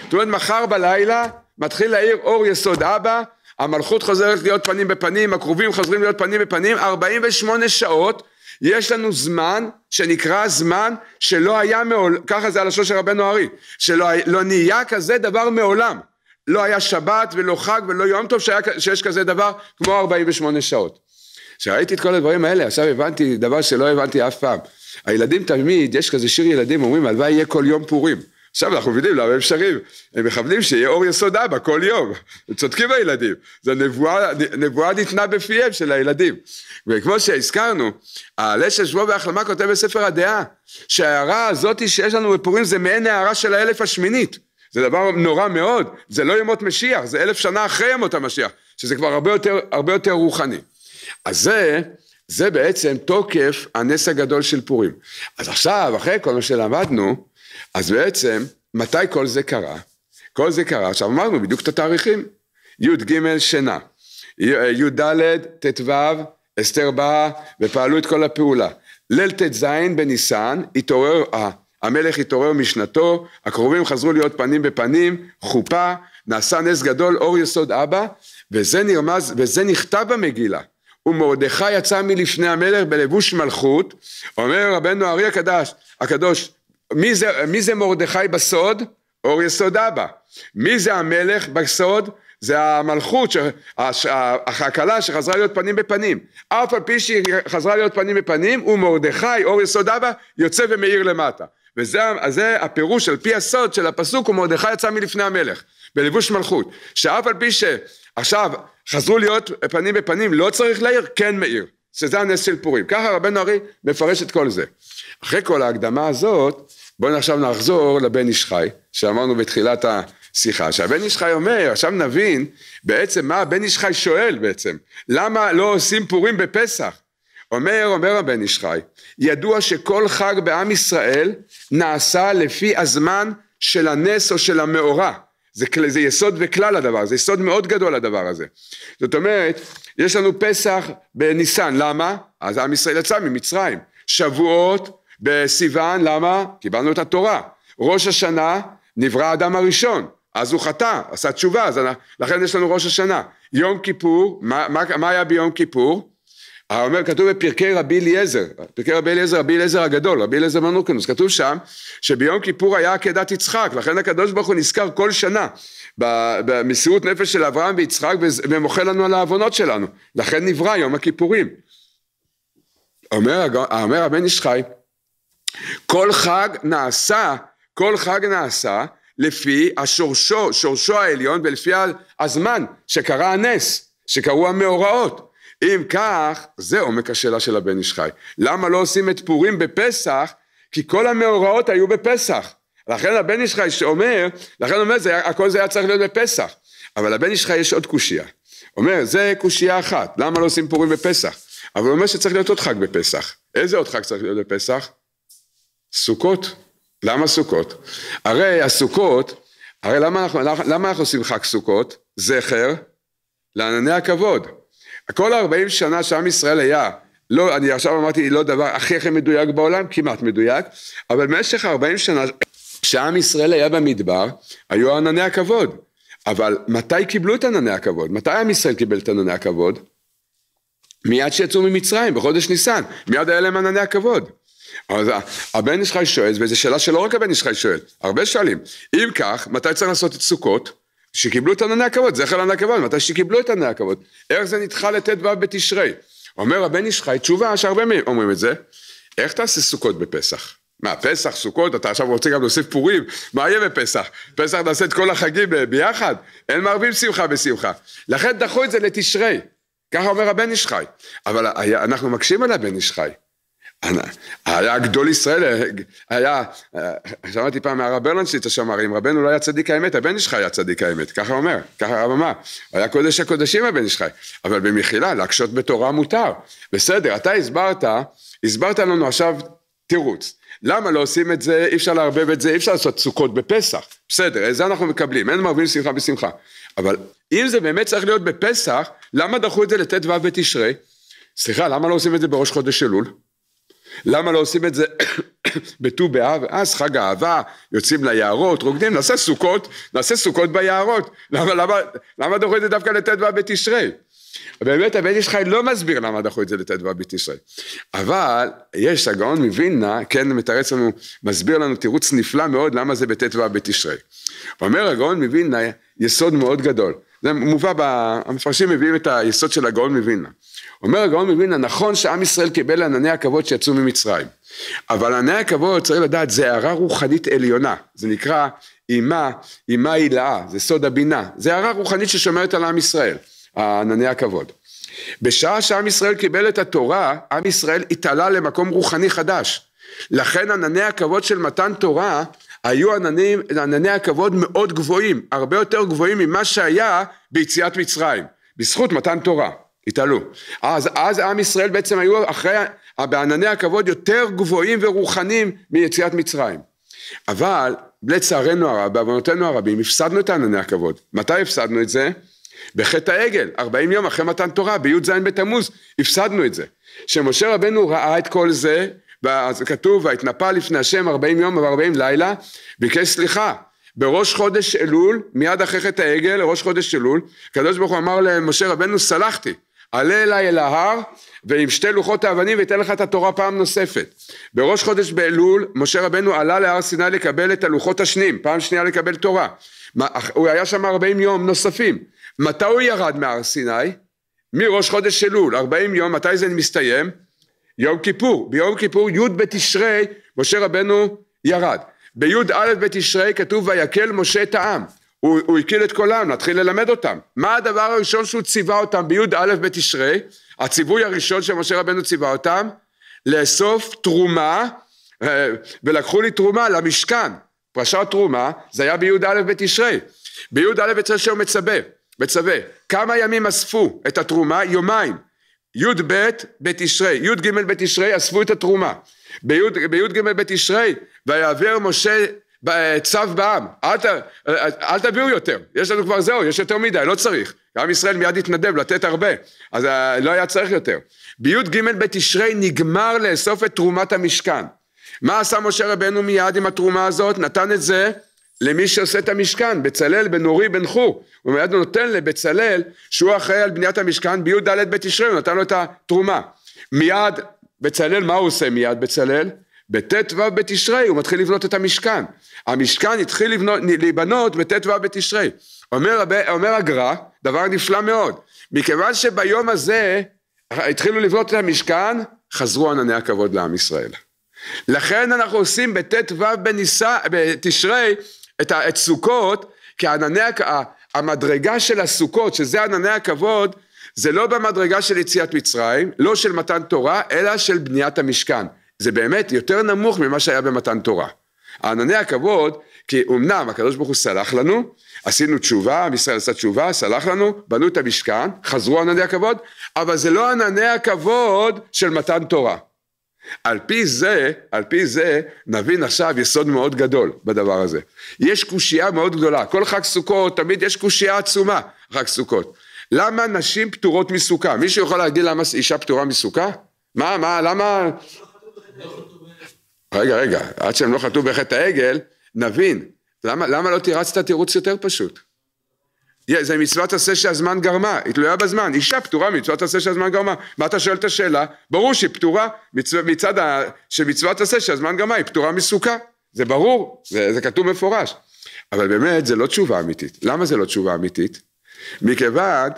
זאת אומרת, מחר בלילה מתחיל להאיר אור יסוד אבא, המלכות חוזרת להיות פנים בפנים, הכרובים חוזרים להיות פנים בפנים, 48 שעות יש לנו זמן שנקרא זמן שלא היה מעולם, ככה זה הלשון של רבנו ארי, שלא לא נהיה כזה דבר מעולם. לא היה שבת ולא חג ולא יום טוב שהיה, שיש כזה דבר כמו 48 שעות. כשראיתי את כל הדברים האלה עכשיו הבנתי דבר שלא הבנתי אף פעם. הילדים תמיד, יש כזה שיר ילדים אומרים הלוואי יהיה כל יום פורים. עכשיו אנחנו מבינים למה הם שרים, הם מכוונים שיהיה אור יסוד אבא כל יום, הם צודקים הילדים, זו נבואה, נבואה ניתנה בפיהם של הילדים. וכמו שהזכרנו, הלשת שבוע והחלמה כותב בספר הדעה, שההערה הזאת שיש לנו בפורים זה מעין הערה של האלף השמינית. זה דבר נורא מאוד, זה לא ימות משיח, זה אלף שנה אחרי ימות המשיח, שזה כבר הרבה יותר, הרבה יותר רוחני. אז זה, זה בעצם תוקף הנס הגדול של פורים. אז עכשיו, אחרי כל מה שלמדנו, אז בעצם, מתי כל זה קרה? כל זה קרה, עכשיו אמרנו בדיוק את התאריכים, י"ג שינה, י"ד ט"ו אסתר באה ופעלו את כל הפעולה, ליל ט"ז בניסן התעורר המלך התעורר משנתו, הקרובים חזרו להיות פנים בפנים, חופה, נעשה נס גדול, אור יסוד אבא, וזה נרמז, וזה נכתב במגילה. ומרדכי יצא מלפני המלך בלבוש מלכות, אומר רבנו ארי הקדש, הקדוש, מי זה, מי זה מרדכי בסוד? אור יסוד אבא. מי זה המלך בסוד? זה המלכות, הכלה שחזרה להיות פנים בפנים. אף על פי שהיא חזרה להיות פנים בפנים, ומרדכי, אור יסוד אבא, יוצא ומאיר למטה. וזה זה הפירוש על פי הסוד של הפסוק, הוא מרדכי יצא מלפני המלך, בלבוש מלכות, שאף על פי שעכשיו חזרו להיות פנים בפנים, לא צריך להעיר, כן מעיר, שזה הנס של פורים. ככה רבנו ארי מפרש את כל זה. אחרי כל ההקדמה הזאת, בואו עכשיו נחזור לבן איש חי, שאמרנו בתחילת השיחה, שהבן איש חי אומר, עכשיו נבין בעצם מה הבן איש חי שואל בעצם, למה לא עושים פורים בפסח? אומר, אומר הבן איש חי, ידוע שכל חג בעם ישראל נעשה לפי הזמן של הנס או של המאורע. זה, זה יסוד וכלל הדבר, זה יסוד מאוד גדול הדבר הזה. זאת אומרת, יש לנו פסח בניסן, למה? אז עם ישראל יצא ממצרים. שבועות בסיוון, למה? קיבלנו את התורה. ראש השנה, נברא האדם הראשון, אז הוא חטא, עשה תשובה, אז אנחנו, לכן יש לנו ראש השנה. יום כיפור, מה, מה, מה היה ביום כיפור? אומר, כתוב בפרקי רבי אליעזר, פרקי רבי אליעזר, רבי אליעזר הגדול, רבי אליעזר מנוקנוס, כתוב שם שביום כיפור היה עקדת יצחק, לכן הקדוש ברוך הוא נזכר כל שנה במסירות נפש של אברהם ויצחק ומוחה לנו על העוונות שלנו, לכן נברא יום הכיפורים. אומר, אומר הבן איש חי, כל חג נעשה, כל חג נעשה לפי השורשו, שורשו העליון ולפי הזמן שקרה הנס, שקרו המאורעות. אם כך, זה עומק השאלה של הבן איש חי. למה לא עושים את פורים בפסח? כי כל המאורעות היו בפסח. לכן הבן איש חי שאומר, לכן אומר, זה, הכל זה היה צריך להיות בפסח. אבל לבן איש חי יש עוד קושייה. אומר, זה קושייה אחת, למה לא עושים פורים בפסח? אבל הוא אומר שצריך להיות עוד חג בפסח. איזה עוד חג צריך להיות בפסח? סוכות. למה סוכות? הרי הסוכות, הרי למה אנחנו, למה אנחנו עושים חג סוכות? זכר לענני הכבוד. כל 40 שנה שעם ישראל היה, לא, אני עכשיו אמרתי לא דבר הכי הכי מדויק בעולם, כמעט מדויק, אבל במשך ארבעים שנה שעם ישראל היה במדבר, היו ענני הכבוד. אבל מתי קיבלו את ענני הכבוד? מתי עם ישראל קיבל את ענני הכבוד? מיד שיצאו ממצרים, בחודש ניסן, מיד היה להם ענני הכבוד. אז הבן ישחי שואל, וזו שאלה שלא רק הבן ישחי שואל, הרבה שואלים, אם כך, מתי צריך לעשות את סוכות? שקיבלו את ענני הכבוד, זכר ענני הכבוד, מתי שקיבלו את ענני הכבוד. איך זה נדחה לט"ו בתשרי? אומר הבן איש חי תשובה, שהרבה מהם אומרים את זה, איך תעשה סוכות בפסח? מה, פסח, סוכות, אתה עכשיו רוצה גם להוסיף פורים? מה יהיה בפסח? פסח נעשה את כל החגים אה, ביחד? אין מערבים שמחה בשמחה. לכן דחו את זה לתשרי. ככה אומר הבן איש חי. אבל אנחנו מקשים על הבן איש חי. היה גדול ישראל, היה, אה, שמעתי פעם מהרב ברלנשטיין את השמרים, רבנו לא היה צדיק האמת, הבן איש חי היה צדיק האמת, ככה אומר, ככה הרב אמר, היה קודש הקודשים הבן איש חי, אבל במחילה, להקשות בתורה מותר, בסדר, אתה הסברת, הסברת לנו עכשיו תירוץ, למה לא עושים את זה, אי אפשר לערבב את זה, אי אפשר לעשות סוכות בפסח, בסדר, את זה אנחנו מקבלים, אין מרבים שמחה בשמחה, אבל אם זה באמת צריך להיות בפסח, למה דחו את זה לט"ו בתשרי? סליחה, למה לא עושים את זה בראש חודש אלול? למה לא עושים את זה *coughs* בט"ו באב? אז חג האהבה, יוצאים ליערות, רוקדים, נעשה סוכות, נעשה סוכות ביערות. למה, למה, למה דוחו את זה דווקא לט"ו באב בתשרי? באמת הבן איש חי לא מסביר למה דחו את זה לט"ו בתשרי. אבל יש, הגאון מווילנה, כן מתרץ לנו, מסביר לנו תירוץ נפלא מאוד למה זה בט"ו בתשרי. אומר הגאון מווילנה יסוד מאוד גדול. זה מובא, המפרשים מביאים את היסוד של הגאון מווילנה. אומר הגאון מווילנה, נכון שעם ישראל קיבל ענני הכבוד שיצאו ממצרים, אבל ענני הכבוד, צריך לדעת, זה הערה רוחנית עליונה, זה נקרא אימה, אימה הילאה, זה סוד הבינה, זה הערה רוחנית ששומרת על עם ישראל, ענני הכבוד. בשעה שעם ישראל קיבל את התורה, עם ישראל התעלה למקום רוחני חדש. לכן ענני הכבוד של מתן תורה היו ענני, ענני הכבוד מאוד גבוהים, הרבה יותר גבוהים ממה שהיה ביציאת מצרים, בזכות מתן תורה. התעלו. אז, אז עם ישראל בעצם היו אחרי, בענני הכבוד יותר גבוהים ורוחניים מיציאת מצרים. אבל לצערנו הרב, בעוונותינו הרבים, הפסדנו את ענני הכבוד. מתי הפסדנו את זה? בחטא העגל, 40 יום אחרי מתן תורה, בי"ז בתמוז, הפסדנו את זה. שמשה רבנו ראה את כל זה, ואז כתוב, והתנפל לפני השם 40 יום ו-40 לילה, ביקש סליחה. בראש חודש אלול, מיד אחרי חטא העגל, ראש חודש אלול, הקדוש ברוך הוא אמר למשה רבנו, סלחתי. עלה אליי אל ההר ועם שתי לוחות האבנים ואתן לך את התורה פעם נוספת. בראש חודש באלול משה רבנו עלה להר סיני לקבל את הלוחות השניים, פעם שנייה לקבל תורה. הוא היה שם ארבעים יום נוספים. מתי הוא ירד מהר סיני? מראש חודש אלול, ארבעים יום, מתי זה מסתיים? יום כיפור. ביום כיפור י' בתשרי משה רבנו ירד. בי"א בתשרי כתוב ויקל משה את העם. הוא, הוא הקיל את כולם, נתחיל ללמד אותם. מה הדבר הראשון שהוא ציווה אותם בי"א בתשרי? הציווי הראשון שמשה רבנו ציווה אותם? לאסוף תרומה, אה, ולקחו לי תרומה למשכן. פרשת תרומה, זה היה בי"א בתשרי. בי"א בתשרי שהוא מצווה, מצווה. כמה ימים אספו את התרומה? יומיים. י"ב בתשרי, י"ג בתשרי אספו את התרומה. בי"ג בתשרי, ויעביר משה אה, צו בעם, אל, ת, אה, אל תביאו יותר, יש לנו כבר זהו, יש יותר מדי, לא צריך. עם ישראל מיד התנדב לתת הרבה, אז אה, לא היה צריך יותר. בי"ג בתשרי נגמר לאסוף את תרומת המשכן. מה עשה משה רבנו מיד עם התרומה הזאת? נתן את זה למי שעושה את המשכן, בצלאל בן אורי בן חור. הוא מיד נותן לבצלאל, שהוא אחראי על בניית המשכן, בי"ד בתשרי, הוא נתן לו את התרומה. מיד, בצלאל, מה הוא עושה מיד בצלאל? בט' ו' בתשרי הוא מתחיל לבנות את המשכן. המשכן התחיל לבנות, להיבנות בט' ו' בתשרי. אומר, אומר הגר"א, דבר נפלא מאוד, מכיוון שביום הזה התחילו לבנות את המשכן, חזרו ענני הכבוד לעם ישראל. לכן אנחנו עושים בט' ו' בניסה, בתשרי את, את סוכות, כי ענני, המדרגה של הסוכות, שזה ענני הכבוד, זה לא במדרגה של יציאת מצרים, לא של מתן תורה, אלא של בניית המשכן. זה באמת יותר נמוך ממה שהיה במתן תורה. ענני הכבוד, כי אמנם הקדוש ברוך הוא סלח לנו, עשינו תשובה, עם ישראל עשה תשובה, סלח לנו, בנו את המשכן, חזרו ענני הכבוד, אבל זה לא ענני הכבוד של מתן תורה. על פי זה, על פי זה, נבין עכשיו יסוד מאוד גדול בדבר הזה. יש קושייה מאוד גדולה, כל חג סוכות תמיד יש קושייה עצומה, חג סוכות. למה נשים פטורות מסוכה? מישהו יכול להגיד למה אישה פטורה מסוכה? מה, מה, למה, רגע, רגע, עד שהם לא חטאו בחטא העגל, נבין, למה, למה לא תירצת תירוץ יותר פשוט? Yeah, זה מצוות עשה שהזמן גרמה, היא תלויה בזמן, אישה פטורה מצוות עשה שהזמן גרמה. מה אתה שואל את השאלה? ברור שהיא פטורה מצו, מצד ה... שמצוות עשה שהזמן גרמה, היא פטורה מסוכה, זה ברור, זה, זה כתוב מפורש. אבל באמת זה לא תשובה אמיתית. למה זה לא תשובה אמיתית? מכיוון,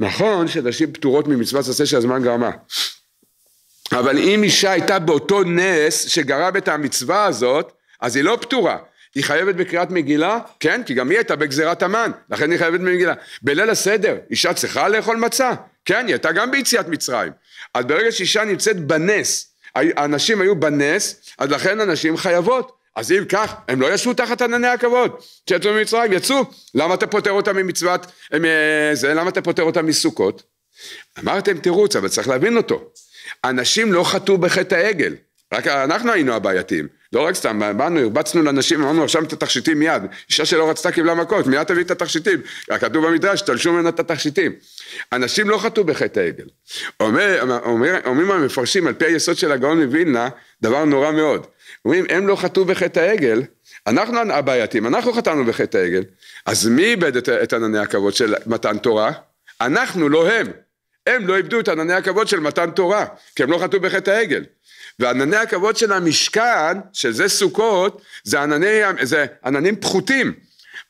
נכון שנשים פטורות ממצוות עשה שהזמן גרמה, אבל אם אישה הייתה באותו נס שגרם את המצווה הזאת, אז היא לא פטורה. היא חייבת בקריאת מגילה? כן, כי גם היא הייתה בגזירת המן, לכן היא חייבת במגילה. בליל הסדר, אישה צריכה לאכול מצה? כן, היא הייתה גם ביציאת מצרים. אז ברגע שאישה נמצאת בנס, הנשים היו בנס, אז לכן הנשים חייבות. אז אם כך, הם לא ישבו תחת ענני הכבוד. כשיצאו ממצרים, יצאו. למה אתה פוטר אותם ממצוות, אה, זה, למה אתה פוטר אותם מסוכות? אמרתם תירוץ, אבל צריך להבין אותו. אנשים לא חטאו בחטא העגל, רק אנחנו היינו הבעייתיים. לא רק סתם, באנו, הרבצנו לנשים, אמרנו עכשיו את התכשיטים מיד. אישה שלא רצתה קיבלה מכות, מיד תביא את התכשיטים. כתוב במדרש, תלשו ממנה את התכשיטים. אנשים לא חטאו בחטא העגל. אומר, אומר, אומרים המפרשים, על פי היסוד של הגאון מווילנה, דבר נורא מאוד. אומרים, הם לא חטאו בחטא העגל, אנחנו הבעייתים, אנחנו חטאנו בחטא העגל. אז מי איבד את, את ענני הכבוד של מתן תורה? אנחנו, לא הם. הם לא איבדו את ענני הכבוד של מתן תורה, כי הם לא חטאו בחטא העגל. וענני הכבוד של המשכן, שזה סוכות, זה, ענני, זה עננים פחותים.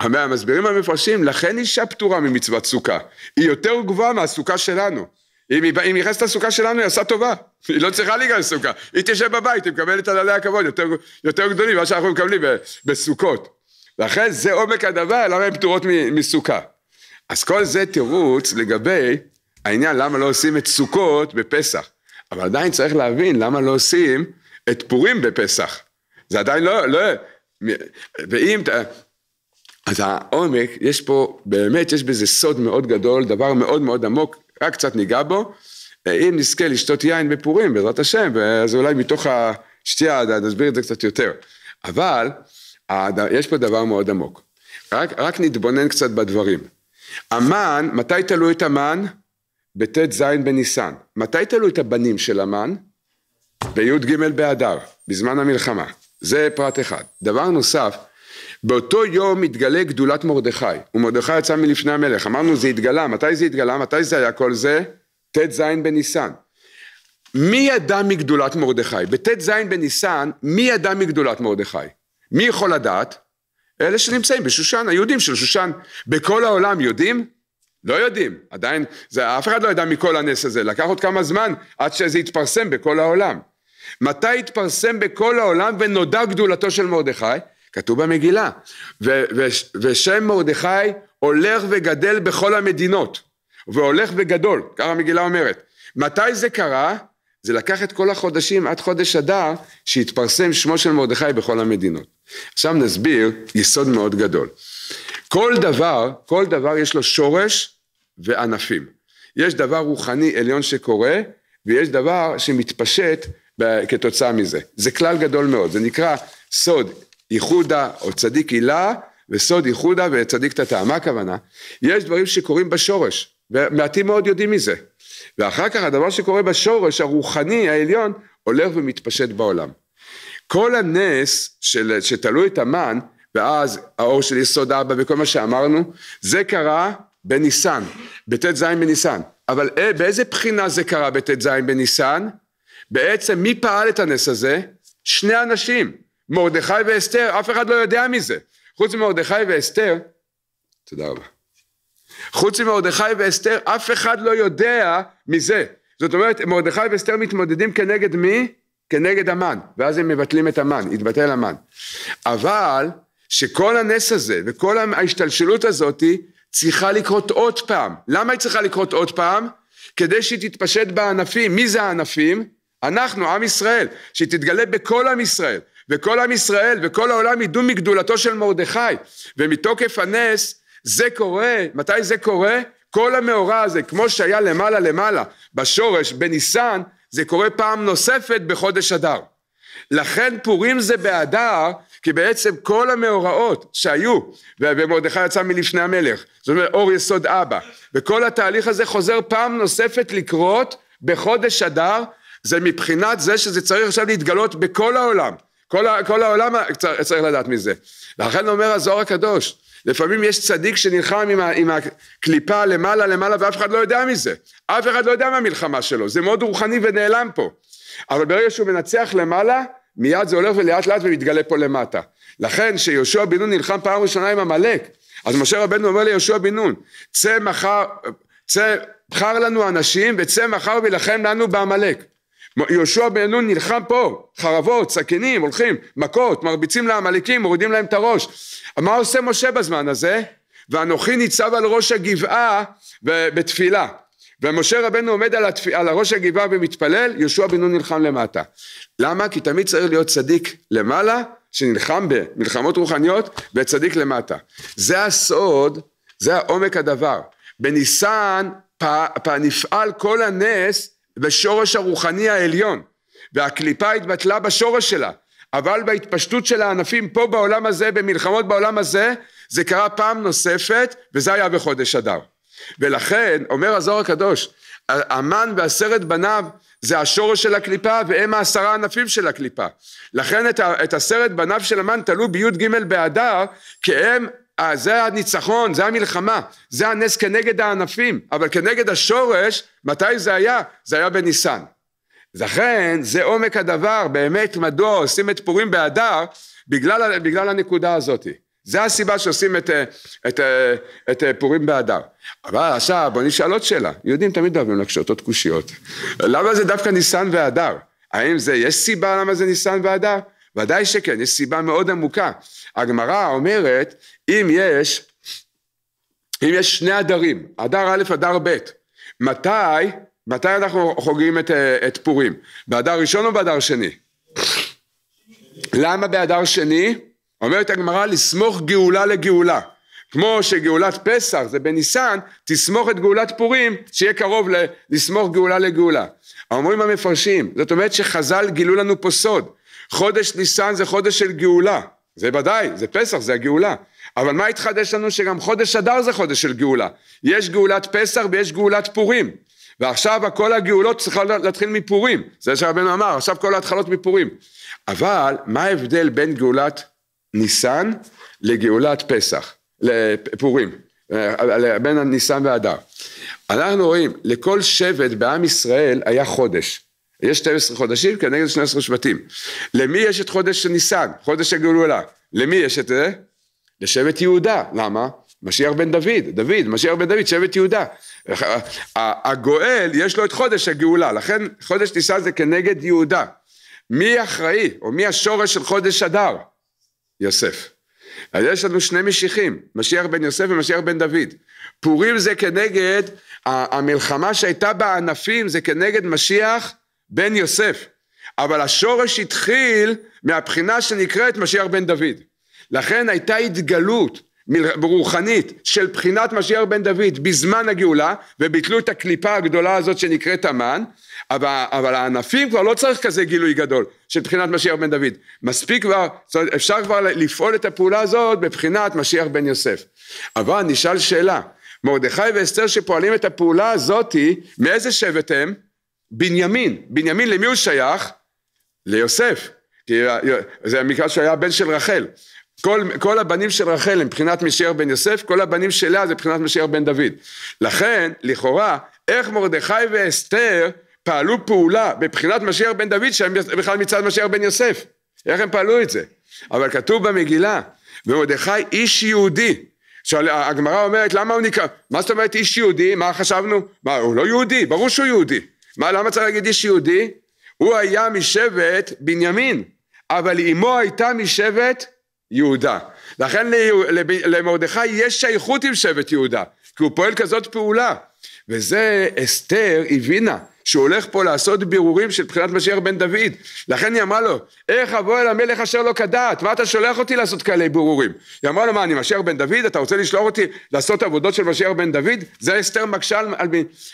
המסבירים המפרשים, לכן אישה פטורה ממצוות סוכה. היא יותר גבוהה מהסוכה שלנו. אם היא, נכנסת לסוכה שלנו, היא עושה טובה. היא לא צריכה להיכנס לסוכה. היא תשב בבית, היא מקבלת על עלי הכבוד יותר, יותר גדולים ממה שאנחנו מקבלים בסוכות. לכן זה עומק הדבר, למה הן פטורות מסוכה. אז כל זה תירוץ לגבי העניין למה לא עושים את סוכות בפסח. אבל עדיין צריך להבין למה לא עושים את פורים בפסח. זה עדיין לא, לא, ואם אתה, אז העומק, יש פה, באמת יש בזה סוד מאוד גדול, דבר מאוד מאוד עמוק, רק קצת ניגע בו. אם נזכה לשתות יין בפורים, בעזרת השם, אז אולי מתוך השתייה נסביר את זה קצת יותר. אבל יש פה דבר מאוד עמוק. רק, רק נתבונן קצת בדברים. המן, מתי תלו את המן? בט"ז בניסן. מתי תלו את הבנים של המן? בי"ג באדר, בזמן המלחמה. זה פרט אחד. דבר נוסף, באותו יום התגלה גדולת מרדכי, ומרדכי יצא מלפני המלך. אמרנו זה התגלה, מתי זה התגלה? מתי זה היה כל זה? ט"ז בניסן. מי ידע מגדולת מרדכי? בט"ז בניסן, מי ידע מגדולת מרדכי? מי יכול לדעת? אלה שנמצאים בשושן, היהודים של שושן. בכל העולם יודעים? לא יודעים, עדיין, זה, אף אחד לא ידע מכל הנס הזה, לקח עוד כמה זמן עד שזה יתפרסם בכל העולם. מתי התפרסם בכל העולם ונודע גדולתו של מרדכי? כתוב במגילה. ו- ו- ושם מרדכי הולך וגדל בכל המדינות, והולך וגדול, ככה המגילה אומרת. מתי זה קרה? זה לקח את כל החודשים עד חודש אדר שהתפרסם שמו של מרדכי בכל המדינות. עכשיו נסביר יסוד מאוד גדול. כל דבר, כל דבר יש לו שורש וענפים. יש דבר רוחני עליון שקורה, ויש דבר שמתפשט כתוצאה מזה. זה כלל גדול מאוד, זה נקרא סוד ייחודה או צדיק הילה וסוד ייחודה וצדיק תתא. מה הכוונה? יש דברים שקורים בשורש, ומעטים מאוד יודעים מזה. ואחר כך הדבר שקורה בשורש הרוחני העליון הולך ומתפשט בעולם. כל הנס של, שתלו את המן ואז האור של יסוד אבא וכל מה שאמרנו, זה קרה בניסן, בט"ז בניסן. אבל אה, באיזה בחינה זה קרה בט"ז בניסן? בעצם מי פעל את הנס הזה? שני אנשים, מרדכי ואסתר, אף אחד לא יודע מזה. חוץ ממרדכי ואסתר, תודה רבה. חוץ ממרדכי ואסתר, אף אחד לא יודע מזה. זאת אומרת, מרדכי ואסתר מתמודדים כנגד מי? כנגד המן, ואז הם מבטלים את המן, התבטל המן. אבל שכל הנס הזה וכל ההשתלשלות הזאת צריכה לקרות עוד פעם. למה היא צריכה לקרות עוד פעם? כדי שהיא תתפשט בענפים. מי זה הענפים? אנחנו, עם ישראל, שהיא תתגלה בכל עם ישראל, וכל עם ישראל וכל העולם ידעו מגדולתו של מרדכי, ומתוקף הנס זה קורה, מתי זה קורה? כל המאורע הזה, כמו שהיה למעלה למעלה, בשורש, בניסן, זה קורה פעם נוספת בחודש אדר. לכן פורים זה באדר, כי בעצם כל המאורעות שהיו, ומרדכי יצא מלפני המלך, זאת אומרת אור יסוד אבא, וכל התהליך הזה חוזר פעם נוספת לקרות בחודש אדר, זה מבחינת זה שזה צריך עכשיו להתגלות בכל העולם, כל, כל העולם צריך צריך לדעת מזה. לכן אומר הזוהר הקדוש, לפעמים יש צדיק שנלחם עם, ה, עם הקליפה למעלה למעלה ואף אחד לא יודע מזה. אף אחד לא יודע מהמלחמה שלו, זה מאוד רוחני ונעלם פה. אבל ברגע שהוא מנצח למעלה, מיד זה הולך ולאט לאט ומתגלה פה למטה. לכן שיהושע בן נון נלחם פעם ראשונה עם עמלק, אז משה רבנו אומר ליהושע בן נון, צא מחר, צא, בחר לנו אנשים וצא מחר וילחם לנו בעמלק. יהושע בן נון נלחם פה, חרבות, סכינים, הולכים, מכות, מרביצים לעמלקים, מורידים להם את הראש. מה עושה משה בזמן הזה? ואנוכי ניצב על ראש הגבעה בתפילה. ומשה רבנו עומד על, התפ... על הראש הגבעה ומתפלל, יהושע בן נון נלחם למטה. למה? כי תמיד צריך להיות צדיק למעלה, שנלחם במלחמות רוחניות, וצדיק למטה. זה הסוד, זה העומק הדבר. בניסן פ... פ... נפעל כל הנס בשורש הרוחני העליון, והקליפה התבטלה בשורש שלה. אבל בהתפשטות של הענפים פה בעולם הזה, במלחמות בעולם הזה, זה קרה פעם נוספת, וזה היה בחודש אדר. ולכן, אומר הזוהר הקדוש, המן ועשרת בניו זה השורש של הקליפה והם העשרה ענפים של הקליפה. לכן את, את עשרת בניו של המן תלו בי"ג באדר, כי הם אה, זה הניצחון, זה המלחמה, זה הנס כנגד הענפים, אבל כנגד השורש, מתי זה היה? זה היה בניסן. לכן זה עומק הדבר, באמת מדוע עושים את פורים באדר, בגלל, בגלל הנקודה הזאתי. זה הסיבה שעושים את, אה, את, אה, את, את אה, פורים באדר. אבל עכשיו בוא נשאל עוד שאלה, יהודים תמיד אוהבים לקשות עוד קושיות. למה זה דווקא ניסן ואדר? האם זה, יש סיבה למה זה ניסן ואדר? ודאי שכן, יש סיבה מאוד עמוקה. הגמרא אומרת, אם יש, אם יש שני אדרים, אדר א', אדר ב', מתי, מתי אנחנו חוגגים את, את פורים? באדר ראשון או באדר שני? למה באדר שני? אומרת הגמרא לסמוך גאולה לגאולה. כמו שגאולת פסח זה בניסן, תסמוך את גאולת פורים, שיהיה קרוב ל- לסמוך גאולה לגאולה. אומרים המפרשים, זאת אומרת שחז"ל גילו לנו פה סוד. חודש ניסן זה חודש של גאולה. זה ודאי, זה פסח, זה הגאולה. אבל מה התחדש לנו? שגם חודש אדר זה חודש של גאולה. יש גאולת פסח ויש גאולת פורים. ועכשיו כל הגאולות צריכות להתחיל מפורים. זה שרבנו אמר, עכשיו כל ההתחלות מפורים. אבל מה ההבדל בין גאולת ניסן לגאולת פסח, לפורים, אה, בין ניסן והדר. אנחנו רואים, לכל שבט בעם ישראל היה חודש. יש 12 חודשים כנגד 12 שבטים. למי יש את חודש ניסן, חודש הגאולה? למי יש את זה? לשבט יהודה. למה? משיח בן דוד, דוד, משיח בן דוד, שבט יהודה. אה, אה, הגואל יש לו את חודש הגאולה, לכן חודש ניסן זה כנגד יהודה. מי אחראי, או מי השורש של חודש אדר? יוסף. אז יש לנו שני משיחים, משיח בן יוסף ומשיח בן דוד. פורים זה כנגד, המלחמה שהייתה בענפים זה כנגד משיח בן יוסף. אבל השורש התחיל מהבחינה שנקראת משיח בן דוד. לכן הייתה התגלות רוחנית של בחינת משיח בן דוד בזמן הגאולה וביטלו את הקליפה הגדולה הזאת שנקראת המן אבל, אבל הענפים כבר לא צריך כזה גילוי גדול של בחינת משיח בן דוד. מספיק כבר, זאת אומרת, אפשר כבר לפעול את הפעולה הזאת בבחינת משיח בן יוסף. אבל נשאל שאלה, מרדכי ואסתר שפועלים את הפעולה הזאתי, מאיזה שבט הם? בנימין. בנימין למי הוא שייך? ליוסף. זה המקרא שהיה הבן של רחל. כל, כל הבנים של רחל הם מבחינת משיח בן יוסף, כל הבנים שלה זה מבחינת משיח בן דוד. לכן, לכאורה, איך מרדכי ואסתר פעלו פעולה בבחינת משיח בן דוד שהם בכלל מצד משיח בן יוסף. איך הם פעלו את זה? אבל כתוב במגילה, ומרדכי איש יהודי. שהגמרא אומרת למה הוא נקרא, מה זאת אומרת איש יהודי? מה חשבנו? מה הוא לא יהודי? ברור שהוא יהודי. מה למה צריך להגיד איש יהודי? הוא היה משבט בנימין, אבל אמו הייתה משבט יהודה. לכן למרדכי יש שייכות עם שבט יהודה, כי הוא פועל כזאת פעולה. וזה אסתר הבינה שהוא הולך פה לעשות בירורים של בחינת משיח בן דוד. לכן היא אמרה לו, איך אבוא אל המלך אשר לא כדעת? מה אתה שולח אותי לעשות כאלה בירורים? היא אמרה לו, מה, אני משיח בן דוד? אתה רוצה לשלוח אותי לעשות עבודות של משיח בן דוד? זה אסתר מקשה על, על,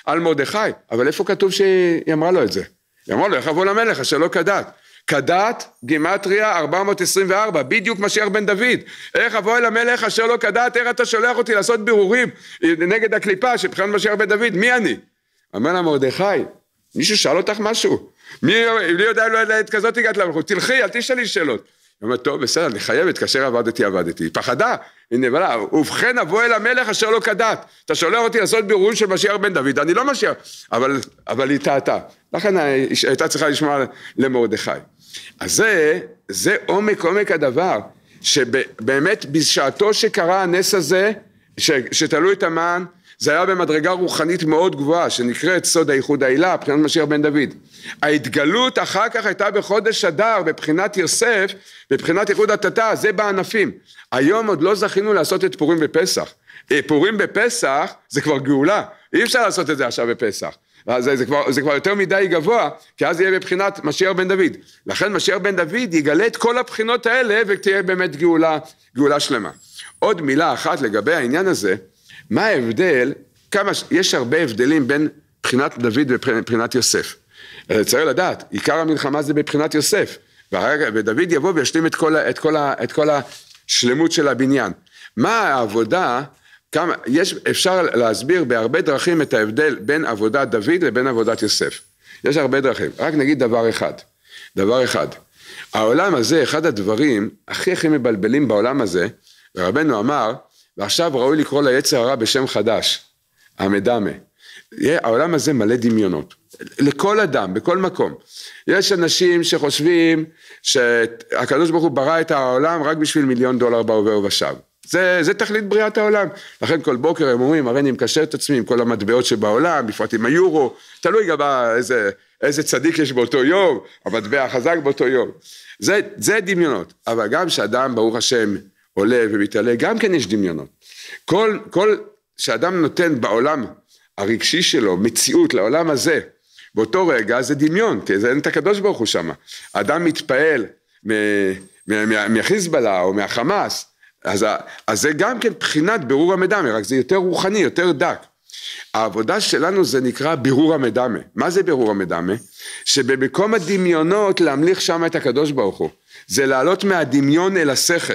על מרדכי. אבל איפה כתוב שהיא אמרה לו את זה? היא אמרה לו, איך אבוא למלך אשר לא כדעת? כדת גימטריה 424, בדיוק משיח בן דוד. איך אבוא אל המלך אשר לא כדת, איך אתה שולח אותי לעשות בירורים נגד הקליפה של שבחינת משיח בן דוד, מי אני? אמר לה מרדכי, מישהו שאל אותך משהו? מי, מי יודע, לא יודע, כזאת הגעת למלכות, תלכי, אל תשאלי שאלות. היא אומרת, טוב, בסדר, אני חייבת, כאשר עבדתי, עבדתי. היא פחדה, היא נבלה. אה, ובכן אבוא אל המלך אשר לא כדת. אתה שולח אותי לעשות בירורים של משיח בן דוד, אני לא משיח, אבל, אבל היא טעתה. לכן אה, הייתה צריכה לשמוע למרדכי. אז זה, זה עומק עומק הדבר, שבאמת בשעתו שקרה הנס הזה, ש, שתלו את המן, זה היה במדרגה רוחנית מאוד גבוהה, שנקראת סוד האיחוד העילה, בחינת משיח בן דוד. ההתגלות אחר כך הייתה בחודש אדר, בבחינת יוסף, בבחינת איחוד התתה, זה בענפים. היום עוד לא זכינו לעשות את פורים בפסח. אה, פורים בפסח זה כבר גאולה, אי אפשר לעשות את זה עכשיו בפסח. זה, זה, כבר, זה כבר יותר מדי גבוה, כי אז יהיה בבחינת משיער בן דוד. לכן משיער בן דוד יגלה את כל הבחינות האלה ותהיה באמת גאולה, גאולה שלמה. עוד מילה אחת לגבי העניין הזה, מה ההבדל, כמה, יש הרבה הבדלים בין בחינת דוד ובחינת יוסף. אה, צריך לדעת, עיקר המלחמה זה בבחינת יוסף, ודוד יבוא וישלים את כל, את כל, את כל השלמות של הבניין. מה העבודה כמה, יש, אפשר להסביר בהרבה דרכים את ההבדל בין עבודת דוד לבין עבודת יוסף. יש הרבה דרכים. רק נגיד דבר אחד. דבר אחד. העולם הזה, אחד הדברים הכי הכי מבלבלים בעולם הזה, ורבנו אמר, ועכשיו ראוי לקרוא ליצר הרע בשם חדש, המדמה. העולם הזה מלא דמיונות. לכל אדם, בכל מקום. יש אנשים שחושבים שהקדוש ברוך הוא ברא את העולם רק בשביל מיליון דולר בעובר ושב. זה, זה תכלית בריאת העולם. לכן כל בוקר הם אומרים, הרי אני מקשר את עצמי עם כל המטבעות שבעולם, בפרט עם היורו, תלוי גם איזה, איזה צדיק יש באותו יום, המטבע החזק באותו יום. זה, זה דמיונות. אבל גם כשאדם, ברוך השם, עולה ומתעלה, גם כן יש דמיונות. כל, כל שאדם נותן בעולם הרגשי שלו, מציאות לעולם הזה, באותו רגע זה דמיון, כי זה אין את הקדוש ברוך הוא שם. אדם מתפעל מהחיזבאללה או מהחמאס, אז, אז זה גם כן בחינת בירור המדמה, רק זה יותר רוחני, יותר דק. העבודה שלנו זה נקרא בירור המדמה. מה זה בירור המדמה? שבמקום הדמיונות להמליך שם את הקדוש ברוך הוא. זה לעלות מהדמיון אל השכל.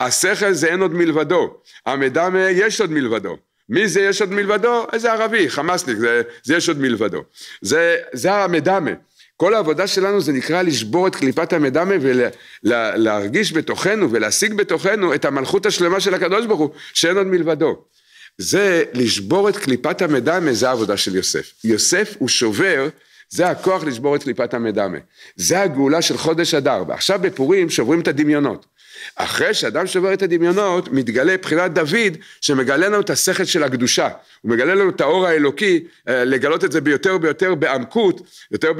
השכל זה אין עוד מלבדו, המדמה יש עוד מלבדו. מי זה יש עוד מלבדו? איזה ערבי, חמאסניק, זה, זה יש עוד מלבדו. זה, זה המדמה. כל העבודה שלנו זה נקרא לשבור את קליפת המדמה ולהרגיש ולה, בתוכנו ולהשיג בתוכנו את המלכות השלמה של הקדוש ברוך הוא שאין עוד מלבדו. זה לשבור את קליפת המדמה זה העבודה של יוסף. יוסף הוא שובר זה הכוח לשבור את קליפת המדמה. זה הגאולה של חודש אדר ועכשיו בפורים שוברים את הדמיונות. אחרי שאדם שובר את הדמיונות, מתגלה בחינת דוד, שמגלה לנו את השכל של הקדושה. הוא מגלה לנו את האור האלוקי, אה, לגלות את זה ביותר ויותר בעמקות, יותר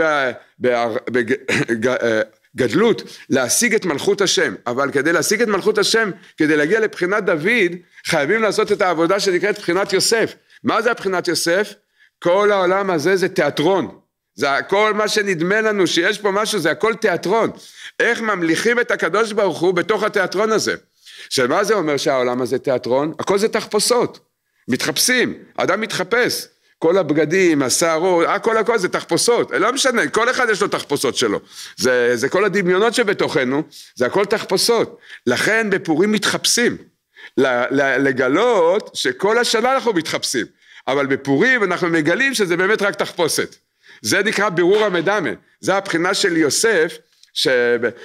בגדלות, *coughs* אה, להשיג את מלכות השם. אבל כדי להשיג את מלכות השם, כדי להגיע לבחינת דוד, חייבים לעשות את העבודה שנקראת בחינת יוסף. מה זה הבחינת יוסף? כל העולם הזה זה תיאטרון. זה הכל מה שנדמה לנו שיש פה משהו, זה הכל תיאטרון. איך ממליכים את הקדוש ברוך הוא בתוך התיאטרון הזה. שמה זה אומר שהעולם הזה תיאטרון? הכל זה תחפושות. מתחפשים, אדם מתחפש. כל הבגדים, השערות, הכל הכל זה תחפושות, לא משנה, כל אחד יש לו תחפושות שלו. זה, זה כל הדמיונות שבתוכנו, זה הכל תחפושות. לכן בפורים מתחפשים. לגלות שכל השנה אנחנו מתחפשים, אבל בפורים אנחנו מגלים שזה באמת רק תחפושת. זה נקרא בירור המדמה, זה הבחינה של יוסף, ש...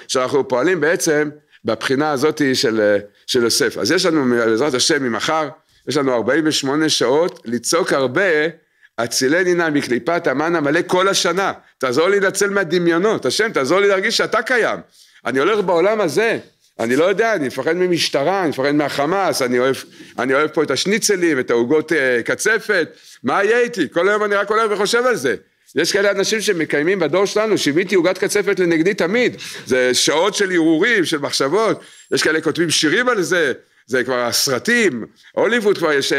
שאנחנו פועלים בעצם בבחינה הזאת של, של יוסף. אז יש לנו בעזרת השם ממחר, יש לנו 48 שעות לצעוק הרבה הצילני נא מקליפת המן המלא כל השנה. תעזור לי לנצל מהדמיונות, השם תעזור לי להרגיש שאתה קיים. אני הולך בעולם הזה, אני לא יודע, אני מפחד ממשטרה, אני מפחד מהחמאס, אני אוהב, אני אוהב פה את השניצלים, את העוגות אה, קצפת, מה יהיה איתי? כל היום אני רק הולך וחושב על זה. יש כאלה אנשים שמקיימים בדור שלנו, שיוויתי עוגת קצפת לנגדי תמיד, זה שעות של הרהורים, של מחשבות, יש כאלה כותבים שירים על זה, זה כבר הסרטים, הוליווד כבר, יש,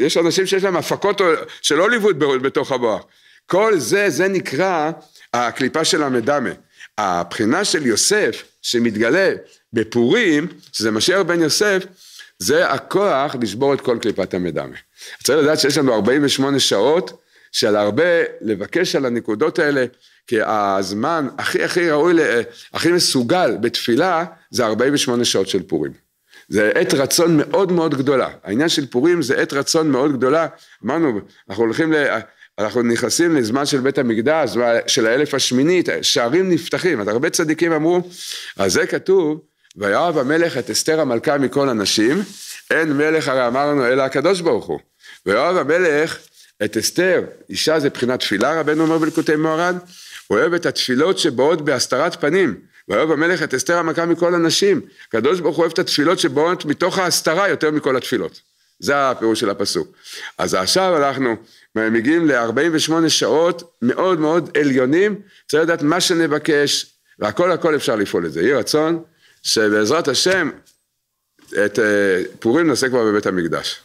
יש אנשים שיש להם הפקות של הוליווד בתוך המוח. כל זה, זה נקרא הקליפה של המדמה. הבחינה של יוסף שמתגלה בפורים, שזה משיח בן יוסף, זה הכוח לשבור את כל קליפת המדמה. צריך לדעת שיש לנו 48 שעות של הרבה לבקש על הנקודות האלה, כי הזמן הכי הכי ראוי, הכי מסוגל בתפילה, זה 48 שעות של פורים. זה עת רצון מאוד מאוד גדולה. העניין של פורים זה עת רצון מאוד גדולה. אמרנו, אנחנו הולכים ל... אנחנו נכנסים לזמן של בית המקדש, של האלף השמינית, שערים נפתחים. אז הרבה צדיקים אמרו, אז זה כתוב, ויואב המלך את אסתר המלכה מכל הנשים, אין מלך הרי אמרנו אלא הקדוש ברוך הוא. ויואב המלך את אסתר, אישה זה בחינת תפילה, רבנו אומר בליקוטי מוהר"ן, הוא אוהב את התפילות שבאות בהסתרת פנים, ואוהב המלך את אסתר המכה מכל הנשים, הקדוש ברוך הוא אוהב את התפילות שבאות מתוך ההסתרה יותר מכל התפילות, זה הפירוש של הפסוק. אז עכשיו אנחנו מגיעים ל-48 שעות מאוד מאוד עליונים, צריך לדעת מה שנבקש, והכל הכל אפשר לפעול את זה, יהי רצון שבעזרת השם את אה, פורים נעשה כבר בבית המקדש.